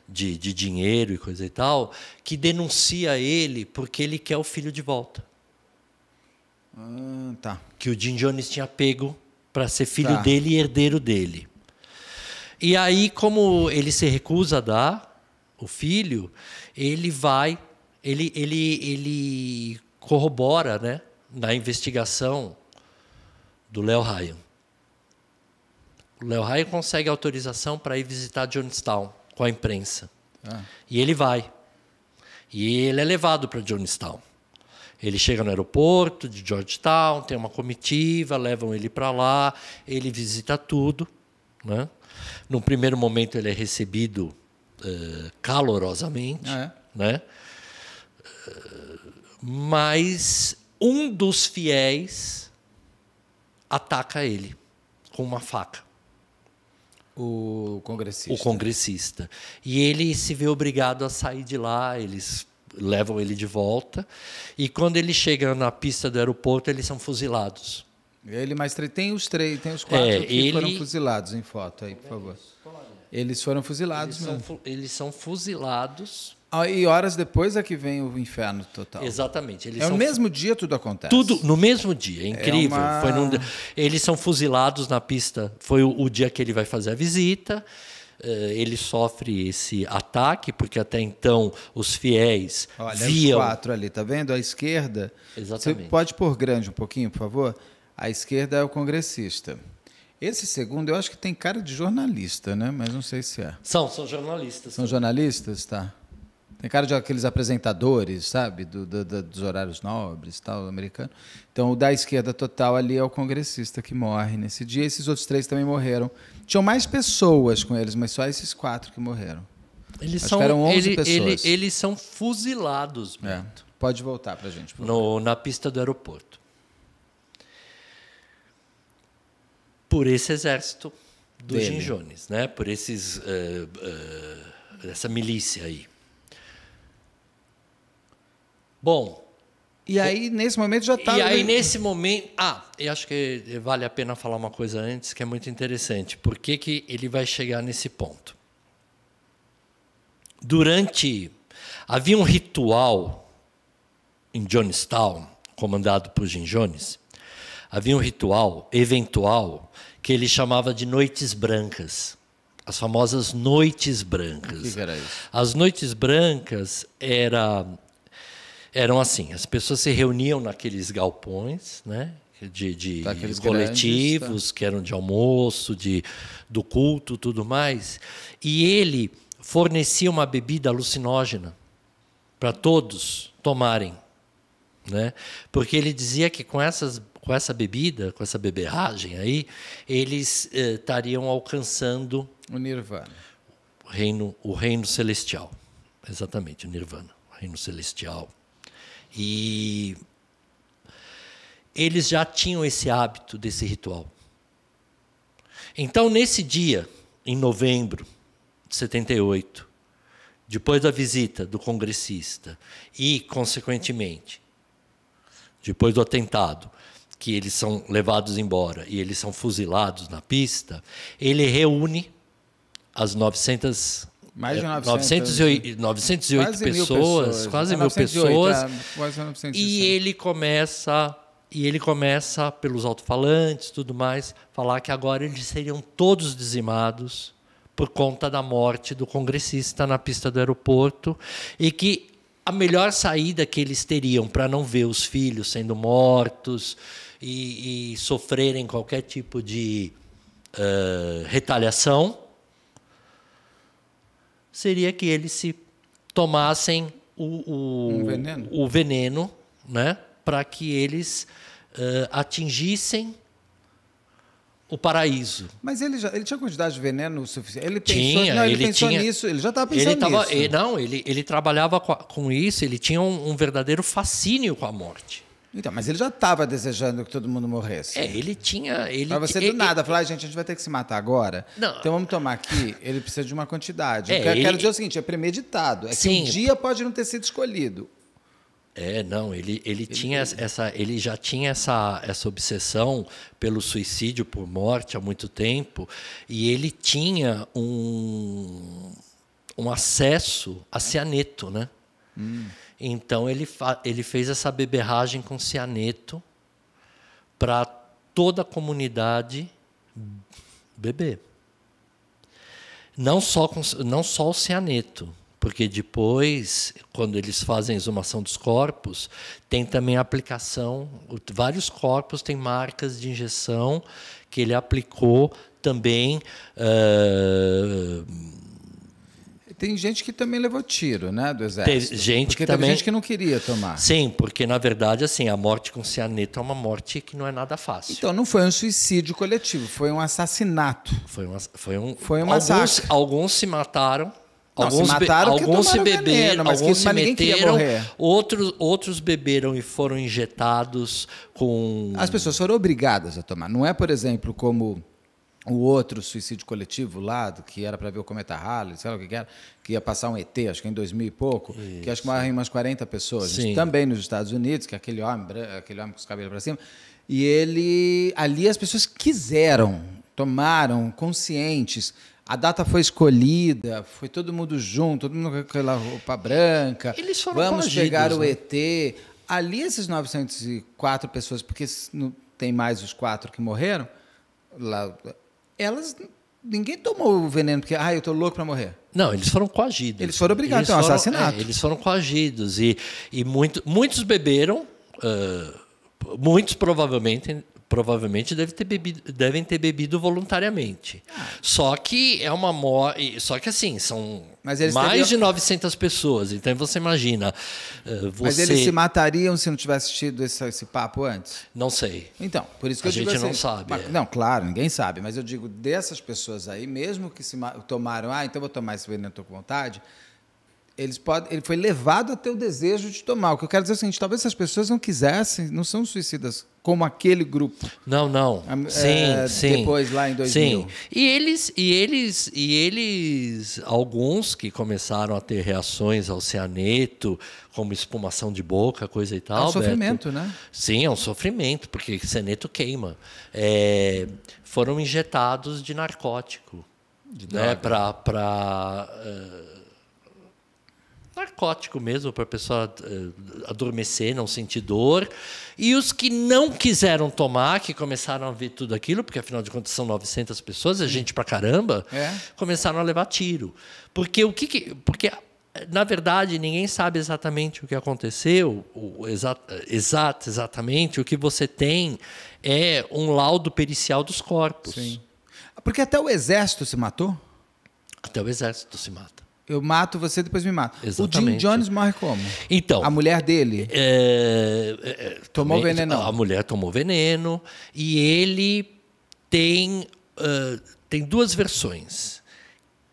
De, de dinheiro e coisa e tal, que denuncia ele porque ele quer o filho de volta. Ah, tá. Que o Jim Jones tinha pego para ser filho tá. dele e herdeiro dele. E aí, como ele se recusa a dar o filho, ele vai, ele, ele, ele corrobora, né, na investigação do Léo Ryan. O Léo Ryan consegue autorização para ir visitar Jonestown com a imprensa. Ah. E ele vai. E ele é levado para Jonestown. Ele chega no aeroporto de Georgetown, tem uma comitiva, levam ele para lá, ele visita tudo. Né? Num primeiro momento, ele é recebido uh, calorosamente. é? Né? Uh, mas um dos fiéis ataca ele com uma faca. O congressista. O congressista. E ele se vê obrigado a sair de lá, eles levam ele de volta. E quando ele chega na pista do aeroporto, eles são fuzilados. Ele mais três tem os três, tem os é, quatro é, que ele... foram fuzilados em foto aí, por favor. Eles foram fuzilados eles mesmo. São, eles são fuzilados ah, e horas depois é que vem o inferno total. Exatamente. Eles é são... mesmo dia tudo acontece. Tudo no mesmo dia, é, é incrível. É uma... num... Eles são fuzilados na pista. Foi o, o, dia que ele vai fazer a visita. Eh, ele sofre esse ataque, porque até então os fiéis Olha, viam... os quatro ali, tá vendo? À esquerda... Exatamente. Você pode pôr grande um pouquinho, por favor? À esquerda é o congressista. Esse segundo, eu acho que tem cara de jornalista, né? Mas não sei se é. São, são jornalistas. São jornalistas, tá. Tem cara de aqueles apresentadores, sabe? Do, do, do, dos horários nobres tal, americano. Então, o da esquerda total ali é o congressista que morre nesse dia. Esses outros três também morreram tinham mais pessoas com eles, mas só esses quatro que morreram. Eles Acho são, eram 11 ele, pessoas. Ele, eles são fuzilados, Bento. É. Pode voltar para a gente. No, na pista do aeroporto. Por esse exército dos Dele. Ginjones, né? por esses, uh, uh, essa milícia aí. Bom, e aí, nesse momento, já estava tá E aí, nesse momento. Ah, eu acho que vale a pena falar uma coisa antes que é muito interessante. Por que, que ele vai chegar nesse ponto? Durante. Havia um ritual em Jonestown, comandado por Jim Jones. Havia um ritual eventual que ele chamava de Noites Brancas. As famosas Noites Brancas. O que era isso? As Noites Brancas era eram assim: as pessoas se reuniam naqueles galpões, né? De, de Daqueles tá, coletivos grandes, tá? que eram de almoço, de, do culto, tudo mais. E ele fornecia uma bebida alucinógena para todos tomarem, né? Porque ele dizia que com essas com essa bebida, com essa beberragem aí, eles eh, estariam alcançando o nirvana, o reino, o reino celestial, exatamente o nirvana, o reino celestial. E eles já tinham esse hábito desse ritual. Então, nesse dia, em novembro de 78, depois da visita do congressista e, consequentemente, depois do atentado, que eles são levados embora e eles são fuzilados na pista, ele reúne as 900 mais de 900. 908, 908 quase pessoas, pessoas, quase é mil pessoas. É, quase E ele começa e ele começa pelos alto-falantes, tudo mais, falar que agora eles seriam todos dizimados por conta da morte do congressista na pista do aeroporto e que a melhor saída que eles teriam para não ver os filhos sendo mortos e, e sofrerem qualquer tipo de uh, retaliação seria que eles se tomassem o, o, um veneno. o veneno, né? Para que eles uh, atingissem o paraíso. Mas ele já ele tinha quantidade de veneno suficiente. Ele pensou, tinha, não, ele, ele pensou tinha, nisso, ele já estava pensando ele tava, nisso. Ele, não, ele, ele trabalhava com, com isso, ele tinha um, um verdadeiro fascínio com a morte. Então, mas ele já estava desejando que todo mundo morresse. É, ele tinha. Ele, mas você do nada falar, ah, gente, a gente vai ter que se matar agora. Não. Então vamos tomar aqui. Ele precisa de uma quantidade. É, eu quero, ele... dizer o seguinte: é premeditado. É Sim. que um dia pode não ter sido escolhido. É, não, ele, ele, ele tinha essa, ele já tinha essa, essa obsessão pelo suicídio por morte há muito tempo, e ele tinha um, um acesso a cianeto, né? Hum. Então ele, ele fez essa beberragem com cianeto para toda a comunidade beber. Não só, com, não só o cianeto, porque depois, quando eles fazem a exumação dos corpos, tem também a aplicação, vários corpos têm marcas de injeção que ele aplicou também. Uh, tem gente que também levou tiro, né, do exército. Tem gente que também... gente que não queria tomar. Sim, porque na verdade assim, a morte com cianeto é uma morte que não é nada fácil. Então não foi um suicídio coletivo, foi um assassinato. Foi um foi um foi um alguns, massacre. alguns se mataram. Não, alguns se mataram alguns se beberam, veneno, mas alguns que, se meteram, outros, outros beberam e foram injetados com. As pessoas foram obrigadas a tomar. Não é, por exemplo, como o outro suicídio coletivo lá, que era para ver o cometa Halley, sei lá o que era, que ia passar um ET, acho que em 2000 e pouco, Isso. que acho que morrem umas 40 pessoas. também nos Estados Unidos, que é aquele homem, aquele homem com os cabelos para cima. E ele. Ali as pessoas quiseram, tomaram, conscientes. A data foi escolhida, foi todo mundo junto, todo mundo com aquela roupa branca. Eles foram Vamos coagidos, pegar o né? ET. Ali, esses 904 pessoas, porque não tem mais os quatro que morreram, lá elas ninguém tomou o veneno porque ah, eu estou louco para morrer. Não, eles foram coagidos. Eles foram obrigados, eles um foram, assassinato. É, eles foram coagidos e, e muito, muitos beberam, uh, muitos provavelmente provavelmente deve ter bebido, devem ter bebido voluntariamente. Ah. Só que é uma mo... só que assim, são mais teriam... de 900 pessoas. Então você imagina, eh, você... Mas eles se matariam se não tivesse tido esse, esse papo antes? Não sei. Então, por isso que a eu gente digo assim, não sabe. Mas, é. Não, claro, ninguém sabe, mas eu digo dessas pessoas aí, mesmo que se tomaram, ah, então vou tomar esse veneno tô com vontade eles podem, ele foi levado até o desejo de tomar. O que eu quero dizer é o seguinte: talvez essas pessoas não quisessem, não são suicidas como aquele grupo. Não, não. Ah, é, sim, sim. Depois lá em 2000. Sim. E eles, e eles, e eles, alguns que começaram a ter reações ao cianeto, como espumação de boca, coisa e tal. É um sofrimento, né? Sim, é um sofrimento porque cianeto queima. É, foram injetados de narcótico, de né, para narcótico mesmo, para a pessoa eh, adormecer, não sentir dor. E os que não quiseram tomar, que começaram a ver tudo aquilo, porque afinal de contas são 900 pessoas, é gente pra caramba, é. começaram a levar tiro. Porque o que, que porque na verdade, ninguém sabe exatamente o que aconteceu, o exato, exato, exatamente. O que você tem é um laudo pericial dos corpos. Sim. Porque até o exército se matou? Até o exército se mata. Eu mato você, depois me mato. Exatamente. O Jim Jones morre como? Então. A mulher dele? É, é, tomou também, veneno. A mulher tomou veneno e ele tem, uh, tem duas versões.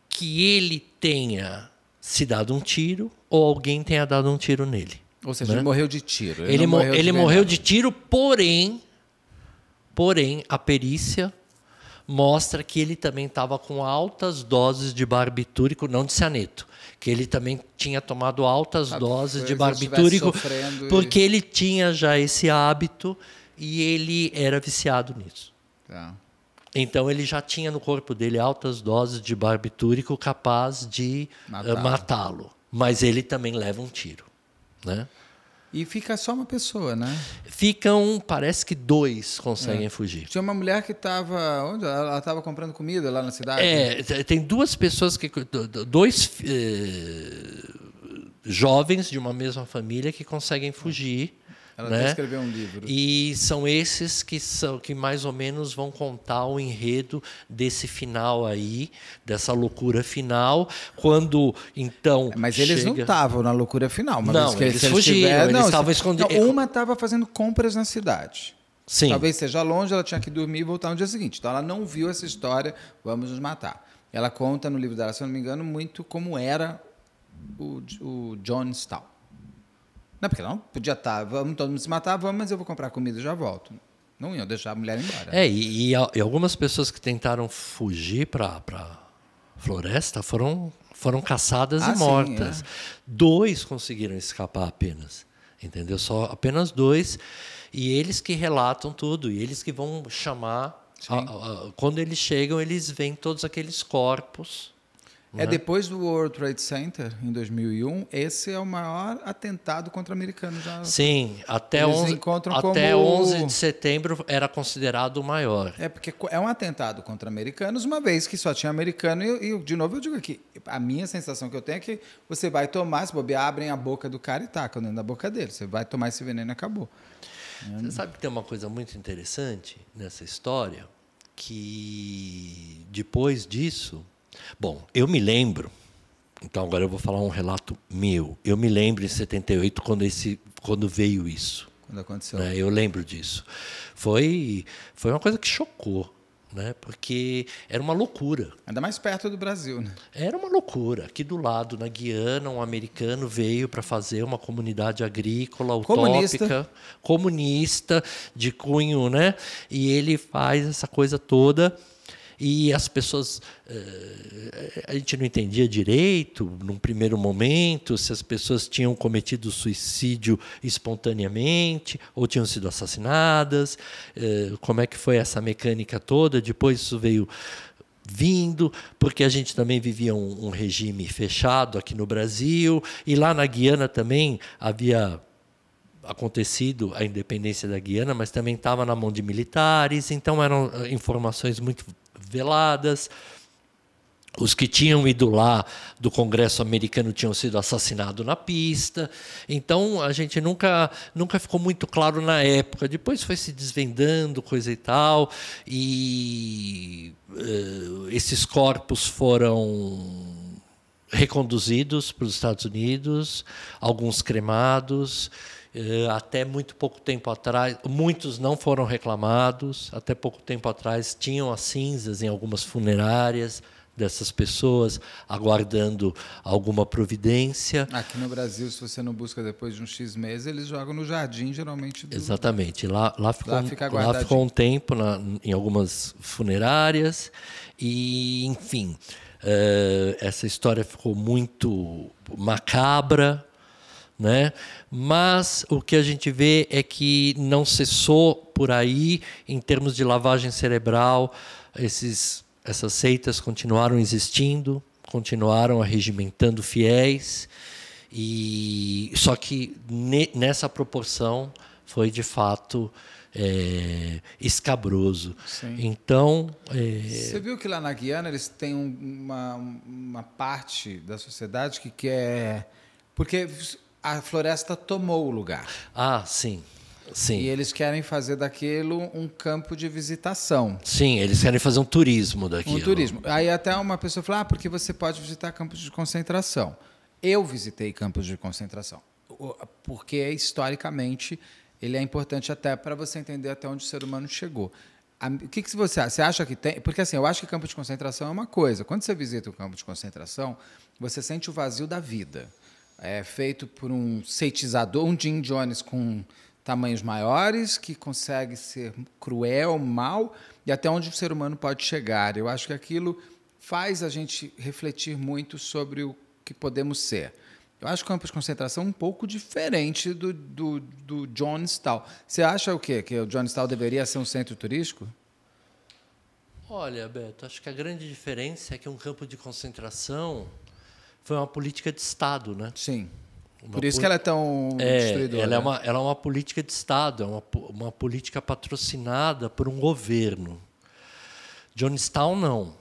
Que ele tenha se dado um tiro ou alguém tenha dado um tiro nele. Ou seja, né? ele morreu de tiro. Ele, ele, mo morreu, ele de morreu de tiro, porém, porém, a perícia mostra que ele também estava com altas doses de barbitúrico, não de cianeto, que ele também tinha tomado altas tá, doses de barbitúrico, porque e... ele tinha já esse hábito e ele era viciado nisso. Tá. Então ele já tinha no corpo dele altas doses de barbitúrico capaz de eh, matá-lo, matá mas ele também leva um tiro, né? E fica só uma pessoa, né? Ficam, parece que dois conseguem é. fugir. Tinha uma mulher que estava. Onde? Ela estava comprando comida lá na cidade? É, tem duas pessoas que. Dois eh, jovens de uma mesma família que conseguem fugir. Ela né? escreveu um livro. E são esses que são que mais ou menos vão contar o enredo desse final aí, dessa loucura final, quando então é, Mas eles chega... não estavam na loucura final, mas não, eles, eles fugiram, eles não, estavam escondidos. Uma estava fazendo compras na cidade. Sim. Talvez seja longe, ela tinha que dormir e voltar no dia seguinte. Então ela não viu essa história, vamos nos matar. Ela conta no livro dela, se eu não me engano, muito como era o, o John Stout. Não, porque não podia estar, tá, vamos todo mundo se matar, vamos, mas eu vou comprar comida e já volto. Não iam deixar a mulher embora. É, e, e, e algumas pessoas que tentaram fugir para a floresta foram, foram caçadas ah, e mortas. Sim, é. Dois conseguiram escapar apenas. Entendeu? Só apenas dois. E eles que relatam tudo, e eles que vão chamar. A, a, a, quando eles chegam, eles veem todos aqueles corpos é depois do World Trade Center, em 2001, esse é o maior atentado contra americanos. Sim, até, Eles 11, até como... 11 de setembro era considerado o maior. É, porque é um atentado contra americanos, uma vez que só tinha americano. E, e de novo, eu digo aqui, a minha sensação que eu tenho é que você vai tomar, se bobear, abrem a boca do cara e tacam dentro da boca dele. Você vai tomar esse veneno e acabou. Você hum. sabe que tem uma coisa muito interessante nessa história? Que depois disso, Bom, eu me lembro, então agora eu vou falar um relato meu. Eu me lembro em 78 quando, esse, quando veio isso. Quando aconteceu. Né? Eu lembro disso. Foi, foi uma coisa que chocou. Né? Porque era uma loucura. Ainda mais perto do Brasil, né? Era uma loucura. Aqui do lado, na Guiana, um americano veio para fazer uma comunidade agrícola utópica, comunista, de cunho, né? E ele faz essa coisa toda e as pessoas eh, a gente não entendia direito num primeiro momento se as pessoas tinham cometido suicídio espontaneamente ou tinham sido assassinadas eh, como é que foi essa mecânica toda depois isso veio vindo, porque a gente também vivia um, um, regime fechado aqui no Brasil, e lá na Guiana também havia acontecido a independência da Guiana, mas também estava na mão de militares, então eram eh, informações muito veladas. Os que tinham ido lá do Congresso americano tinham sido assassinados na pista. Então a gente nunca, nunca ficou muito claro na época. Depois foi se desvendando, coisa e tal. E uh, esses corpos foram reconduzidos para os Estados Unidos, alguns cremados. Eh, até muito pouco tempo atrás, muitos não foram reclamados, até pouco tempo atrás tinham as cinzas em algumas funerárias dessas pessoas, aguardando alguma providência. Aqui no Brasil, se você não busca depois de um X meses, eles jogam no jardim, geralmente. Do... Exatamente. Lá, lá, ficou, lá, fica lá ficou um tempo na, em algumas funerárias. E, enfim, eh, essa história ficou muito macabra né? Mas o que a gente vê é que não cessou por aí em termos de lavagem cerebral, esses essas seitas continuaram existindo, continuaram arregimentando fiéis e só que ne, nessa proporção foi de fato é, escabroso. Sim. Então. É... Você viu que lá na Guiana eles têm uma, uma parte da sociedade que quer. Porque a floresta tomou o lugar. Ah, sim. Sim. E eles querem fazer daquilo um campo de visitação. Sim, eles querem fazer um turismo daquilo. Um turismo. Aí até uma pessoa fala, ah, porque você pode visitar campos de concentração. Eu visitei campos de concentração, porque historicamente ele é importante até para você entender até onde o ser humano chegou. O que, que você acha? Você acha que tem? Porque assim, eu acho que campo de concentração é uma coisa. Quando você visita um campo de concentração, você sente o vazio da vida é, feito por um seitizador, um Jim Jones com tamanhos maiores, que consegue ser cruel, mal e até onde o ser humano pode chegar. Eu acho que aquilo faz a gente refletir muito sobre o que podemos ser. Eu acho o campo de concentração um pouco diferente do, do, do Você acha o quê? Que o Johnstown deveria ser um centro turístico? Olha, Beto, acho que a grande diferença é que um campo de concentração foi uma política de Estado, né? Sim. Uma Por isso que ela é tão é, destruidora. Ela, é né? uma, ela é uma política de Estado, é uma, uma política patrocinada por um governo. Johnstown, não.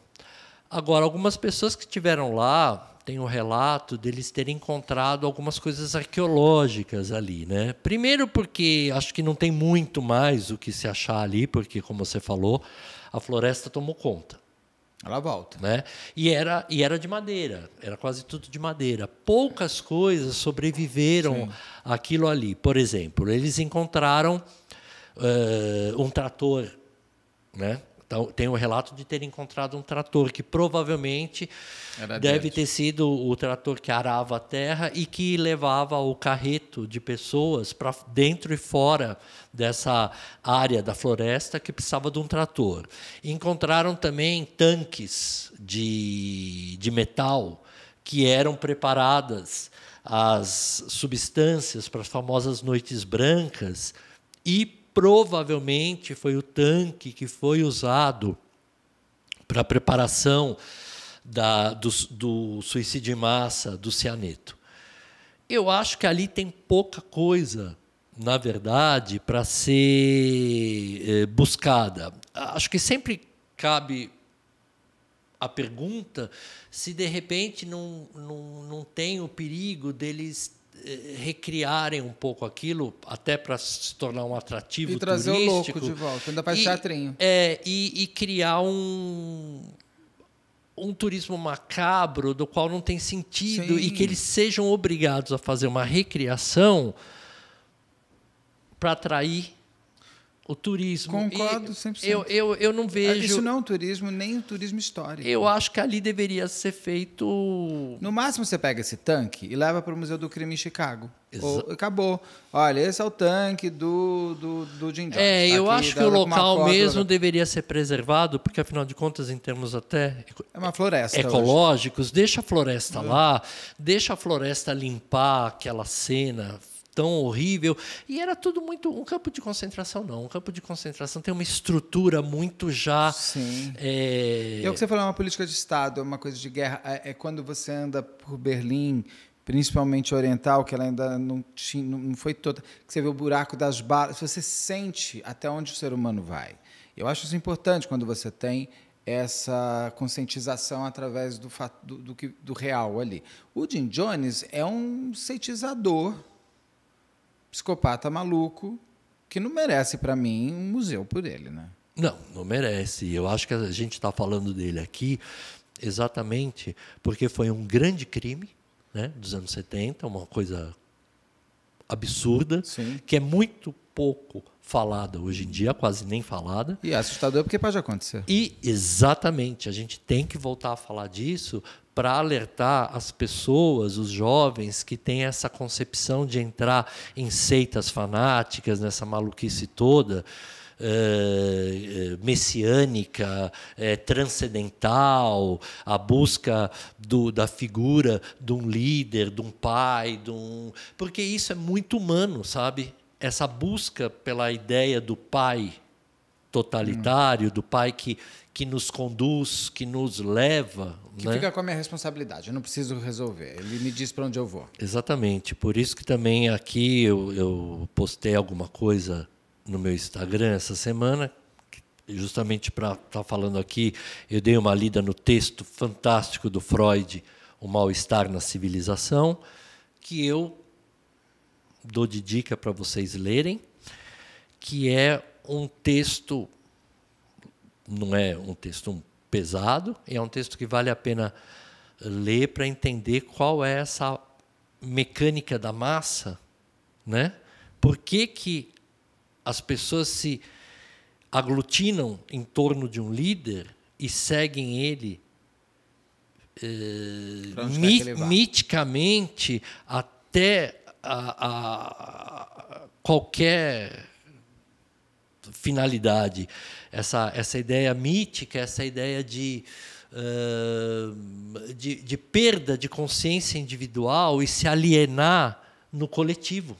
Agora, algumas pessoas que estiveram lá têm o um relato deles terem encontrado algumas coisas arqueológicas ali. Né? Primeiro, porque acho que não tem muito mais o que se achar ali, porque, como você falou, a floresta tomou conta. Ela volta. Né? E, era, e era de madeira, era quase tudo de madeira. Poucas coisas sobreviveram Sim. àquilo ali. Por exemplo, eles encontraram uh, um trator, né? Então, tem o um relato de ter encontrado um trator que provavelmente Era deve ter sido o trator que arava a terra e que levava o carreto de pessoas para dentro e fora dessa área da floresta que precisava de um trator. Encontraram também tanques de, de metal que eram preparadas as substâncias para as famosas noites brancas e provavelmente foi o tanque que foi usado para a preparação da, do, do suicídio em massa do cianeto. Eu acho que ali tem pouca coisa, na verdade, para ser é, buscada. Acho que sempre cabe a pergunta se de repente não, não, não tem o perigo deles eh, recriarem um pouco aquilo, até para se tornar um atrativo turístico. E trazer turístico, o louco de volta, ainda para o teatrinho. É, e, e criar um, um turismo macabro do qual não tem sentido Sim. e que eles sejam obrigados a fazer uma recriação para atrair o turismo. Concordo 100%. Eu, eu, eu não ah, vejo. Isso não é um turismo, nem um turismo histórico. Eu acho que ali deveria ser feito. No máximo, você pega esse tanque e leva para o Museu do Crime em Chicago. Ou, acabou. Olha, esse é o tanque do, do, do Jim Jones. É, tá eu Aqui, acho tá que o local mesmo deveria ser preservado, porque, afinal de contas, em termos até. É uma floresta. Ecológicos, hoje. deixa a floresta uhum. lá, deixa a floresta limpar aquela cena tão horrível. E era tudo muito. Um campo de concentração, não. Um campo de concentração tem uma estrutura muito já. Sim. É, é o que você falou, é uma política de Estado, é uma coisa de guerra. É, é quando você anda por Berlim, principalmente oriental, que ela ainda não tinha, não foi toda, que você vê o buraco das balas, você sente até onde o ser humano vai. Eu acho isso importante quando você tem essa conscientização através do, do, do, do real ali. O Jim Jones é um cientizador psicopata maluco que não merece para mim um museu por ele, né? Não, não merece. Eu acho que a gente está falando dele aqui exatamente porque foi um grande crime né, dos anos 70, uma coisa absurda, Sim. que é muito pouco falada hoje em dia, quase nem falada. E é assustador porque pode acontecer. E exatamente, a gente tem que voltar a falar disso para alertar as pessoas, os jovens que têm essa concepção de entrar em seitas fanáticas, nessa maluquice toda, é, messiânica, é, transcendental, a busca do, da figura de um líder, de um pai, de um... porque isso é muito humano, sabe? Essa busca pela ideia do pai totalitário, do pai que, que nos conduz, que nos leva. Que né? fica com a minha responsabilidade, eu não preciso resolver. Ele me diz para onde eu vou. Exatamente. Por isso que também aqui eu, eu postei alguma coisa no meu Instagram essa semana, justamente para estar tá falando aqui, eu dei uma lida no texto fantástico do Freud, O Mal-Estar na Civilização, que eu dou de dica para vocês lerem, que é um texto não é um texto pesado, é um texto que vale a pena ler para entender qual é essa mecânica da massa, né? Por que, que as pessoas se aglutinam em torno de um líder e seguem ele eh, mi miticamente até a, a qualquer finalidade, essa, essa ideia mítica, essa ideia de, uh, de, de, perda de consciência individual e se alienar no coletivo.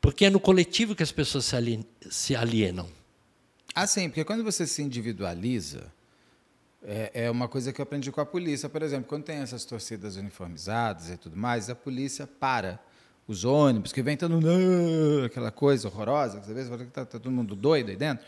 Porque é no coletivo que as pessoas se, alien, se alienam. Ah, sim, porque quando você se individualiza, é, é uma coisa que eu aprendi com a polícia, por exemplo, quando tem essas torcidas uniformizadas e tudo mais, a polícia para os ônibus, que vem todo mundo, ah", aquela coisa horrorosa, que às vezes está tá todo mundo doido aí dentro.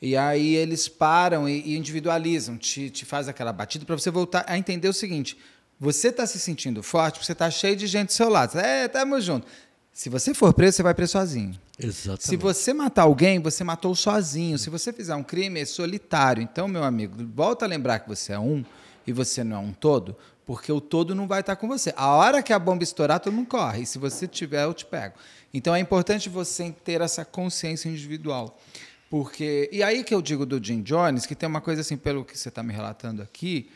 E aí eles param e, e individualizam, te, te faz aquela batida para você voltar a entender o seguinte: você está se sentindo forte porque você está cheio de gente do seu lado. É, tamo junto. Se você for preso, você vai preso sozinho. Exatamente. Se você matar alguém, você matou sozinho. Se você fizer um crime, é solitário. Então, meu amigo, volta a lembrar que você é um e você não é um todo, porque o todo não vai estar com você. A hora que a bomba estourar, todo mundo corre. E se você tiver, eu te pego. Então é importante você ter essa consciência individual. Porque. E aí que eu digo do Jim Jones, que tem uma coisa assim, pelo que você está me relatando aqui,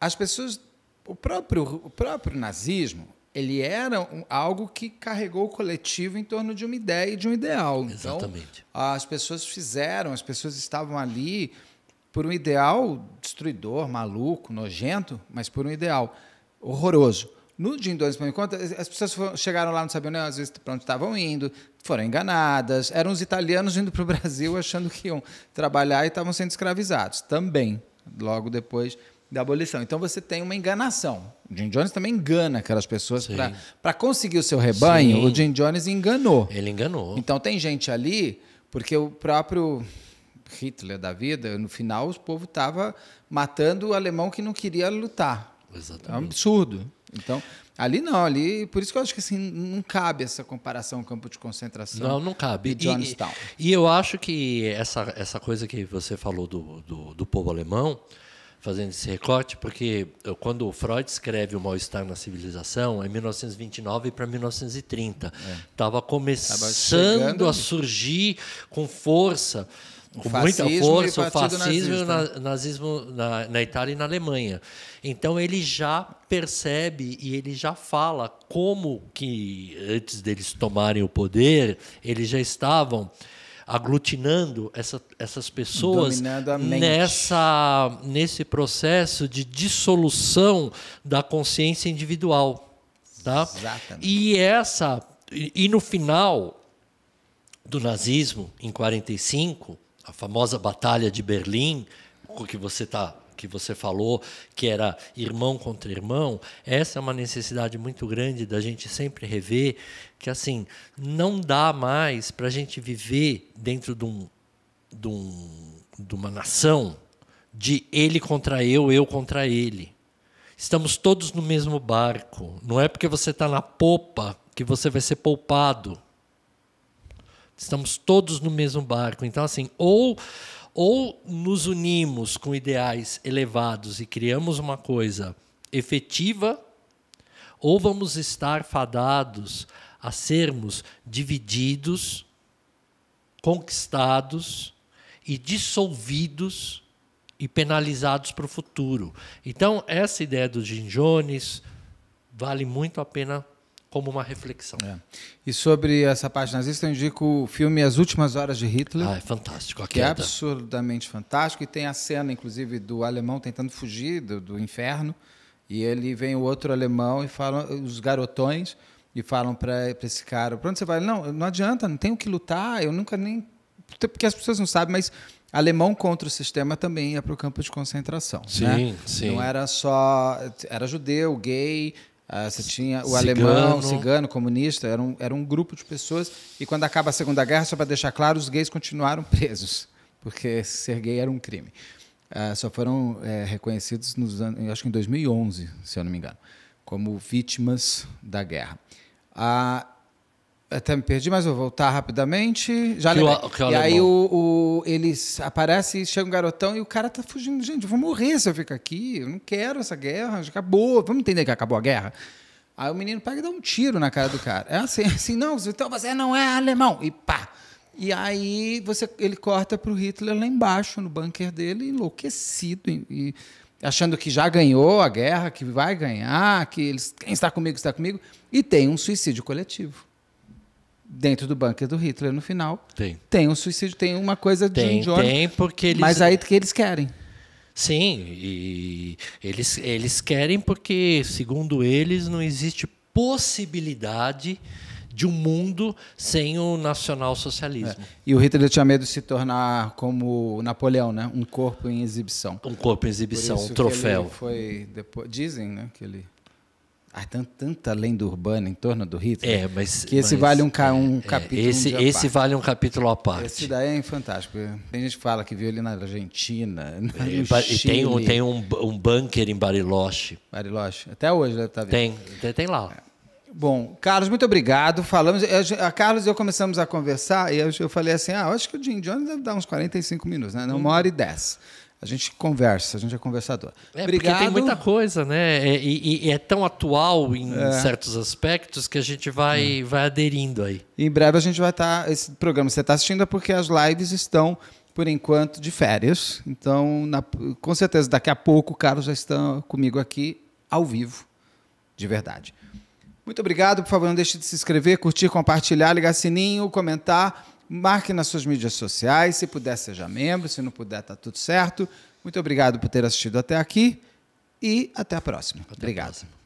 as pessoas. O próprio, o próprio nazismo, ele era um, algo que carregou o coletivo em torno de uma ideia e de um ideal. Então, Exatamente. Então, as pessoas fizeram, as pessoas estavam ali por um ideal destruidor, maluco, nojento, mas por um ideal horroroso. No Jim Jones, por enquanto, as pessoas foram, chegaram lá, não sabiam nem né, às vezes para onde estavam indo, foram enganadas. Eram os italianos indo para o Brasil achando que iam trabalhar e estavam sendo escravizados também, logo depois da abolição. Então você tem uma enganação. O Jim Jones também engana aquelas pessoas para conseguir o seu rebanho. Sim. O Jim Jones enganou. Ele enganou. Então tem gente ali, porque o próprio Hitler da vida, no final os povos estavam matando o alemão que não queria lutar. Exatamente. É um absurdo. Então, ali não, ali. Por isso que eu acho que assim, não cabe essa comparação campo de concentração. Não, não cabe. E Johnstown. E, e, eu acho que essa, essa coisa que você falou do, do, do povo alemão, fazendo esse recorte, porque quando Freud escreve O Mal-Estar na Civilização, é 1929 para 1930. Estava é. começando a surgir com força com muita força, o fascismo e o nazismo, na, na, Itália e na Alemanha. Então ele já percebe e ele já fala como que antes deles tomarem o poder eles já estavam aglutinando essa, essas pessoas nessa nesse processo de dissolução da consciência individual, tá? Exatamente. E essa e, e no final do nazismo em 45 a famosa Batalha de Berlim, que você tá, que você falou, que era irmão contra irmão, essa é uma necessidade muito grande da gente sempre rever que assim não dá mais para a gente viver dentro de, um, de, um, de uma nação de ele contra eu, eu contra ele. Estamos todos no mesmo barco. Não é porque você está na popa que você vai ser poupado. Estamos todos no mesmo barco. Então, assim, ou, ou nos unimos com ideais elevados e criamos uma coisa efetiva, ou vamos estar fadados a sermos divididos, conquistados e dissolvidos e penalizados para o futuro. Então, essa ideia dos Jim Jones vale muito a pena como uma reflexão. É. E sobre essa página, nazista, eu indico o filme As Últimas Horas de Hitler. Ah, é fantástico. que é absurdamente fantástico. E tem a cena, inclusive, do alemão tentando fugir do, do inferno. E ele vem o outro alemão e fala, os garotões, e falam para esse cara: pronto, você vai? Não, não adianta, não tenho que lutar, eu nunca nem. Porque as pessoas não sabem, mas alemão contra o sistema também ia para o campo de concentração. Sim, né? sim. Não era só. Era judeu, gay ah, você tinha o cigano. alemão, cigano, comunista, era um, era um grupo de pessoas. E quando acaba a Segunda Guerra, só para deixar claro, os gays continuaram presos, porque ser gay era um crime. Ah, só foram é, reconhecidos, nos anos, acho que em 2011, se eu não me engano, como vítimas da guerra. Ah, até me perdi, mas vou voltar rapidamente. Já que o, que é o e aí o, o, eles aparece, chega um garotão e o cara tá fugindo. Gente, eu vou morrer se eu ficar aqui. Eu não quero essa guerra. acabou. Vamos entender que acabou a guerra. Aí o menino pega e dá um tiro na cara do cara. É assim, assim, não, então você não é alemão. E pá! E aí você, ele corta para o Hitler lá embaixo, no bunker dele, enlouquecido, e, achando que já ganhou a guerra, que vai ganhar, que eles, quem está comigo está comigo. E tem um suicídio coletivo dentro do bunker do Hitler no final. Tem. Tem um suicídio, tem uma coisa de tem, Tem, porque eles. Mas aí que eles querem. Sim, e eles, eles querem porque, segundo eles, não existe possibilidade de um mundo sem o nacionalsocialismo. É. E o Hitler tinha medo de se tornar como Napoleão, né? Um corpo em exibição. Um corpo em exibição, um troféu. foi depois, dizem, né, que ele tanta, tanta lenda urbana em torno do Hitler. É, mas. Que esse mas, vale um, ca, um é, capítulo. Esse, um esse vale um capítulo à parte. Esse daí é fantástico. Tem gente que fala que viu ele na Argentina. É, e, tem, um, tem um, um bunker em Bariloche. Bariloche. Até hoje deve estar tá vendo. Tem, tem lá. É. Bom, Carlos, muito obrigado. Falamos, a Carlos e eu começamos a conversar e eu, eu falei assim: ah, acho que o Jim Jones deve dar uns 45 minutos, né? Não, uma hora e dez. A gente conversa, a gente é conversador. É, Obrigado. porque tem muita coisa, né? É, e, e, e é tão atual em é. certos aspectos que a gente vai, é. vai aderindo aí. Em breve a gente vai estar. Tá, esse programa que você está assistindo é porque as lives estão, por enquanto, de férias. Então, na, com certeza, daqui a pouco o Carlos já está comigo aqui, ao vivo, de verdade. Muito obrigado, por favor, não deixe de se inscrever, curtir, compartilhar, ligar sininho, comentar. Marque nas suas mídias sociais. Se puder, seja membro. Se não puder, tá tudo certo. Muito obrigado por ter assistido até aqui e até a próxima. Até obrigado. A próxima.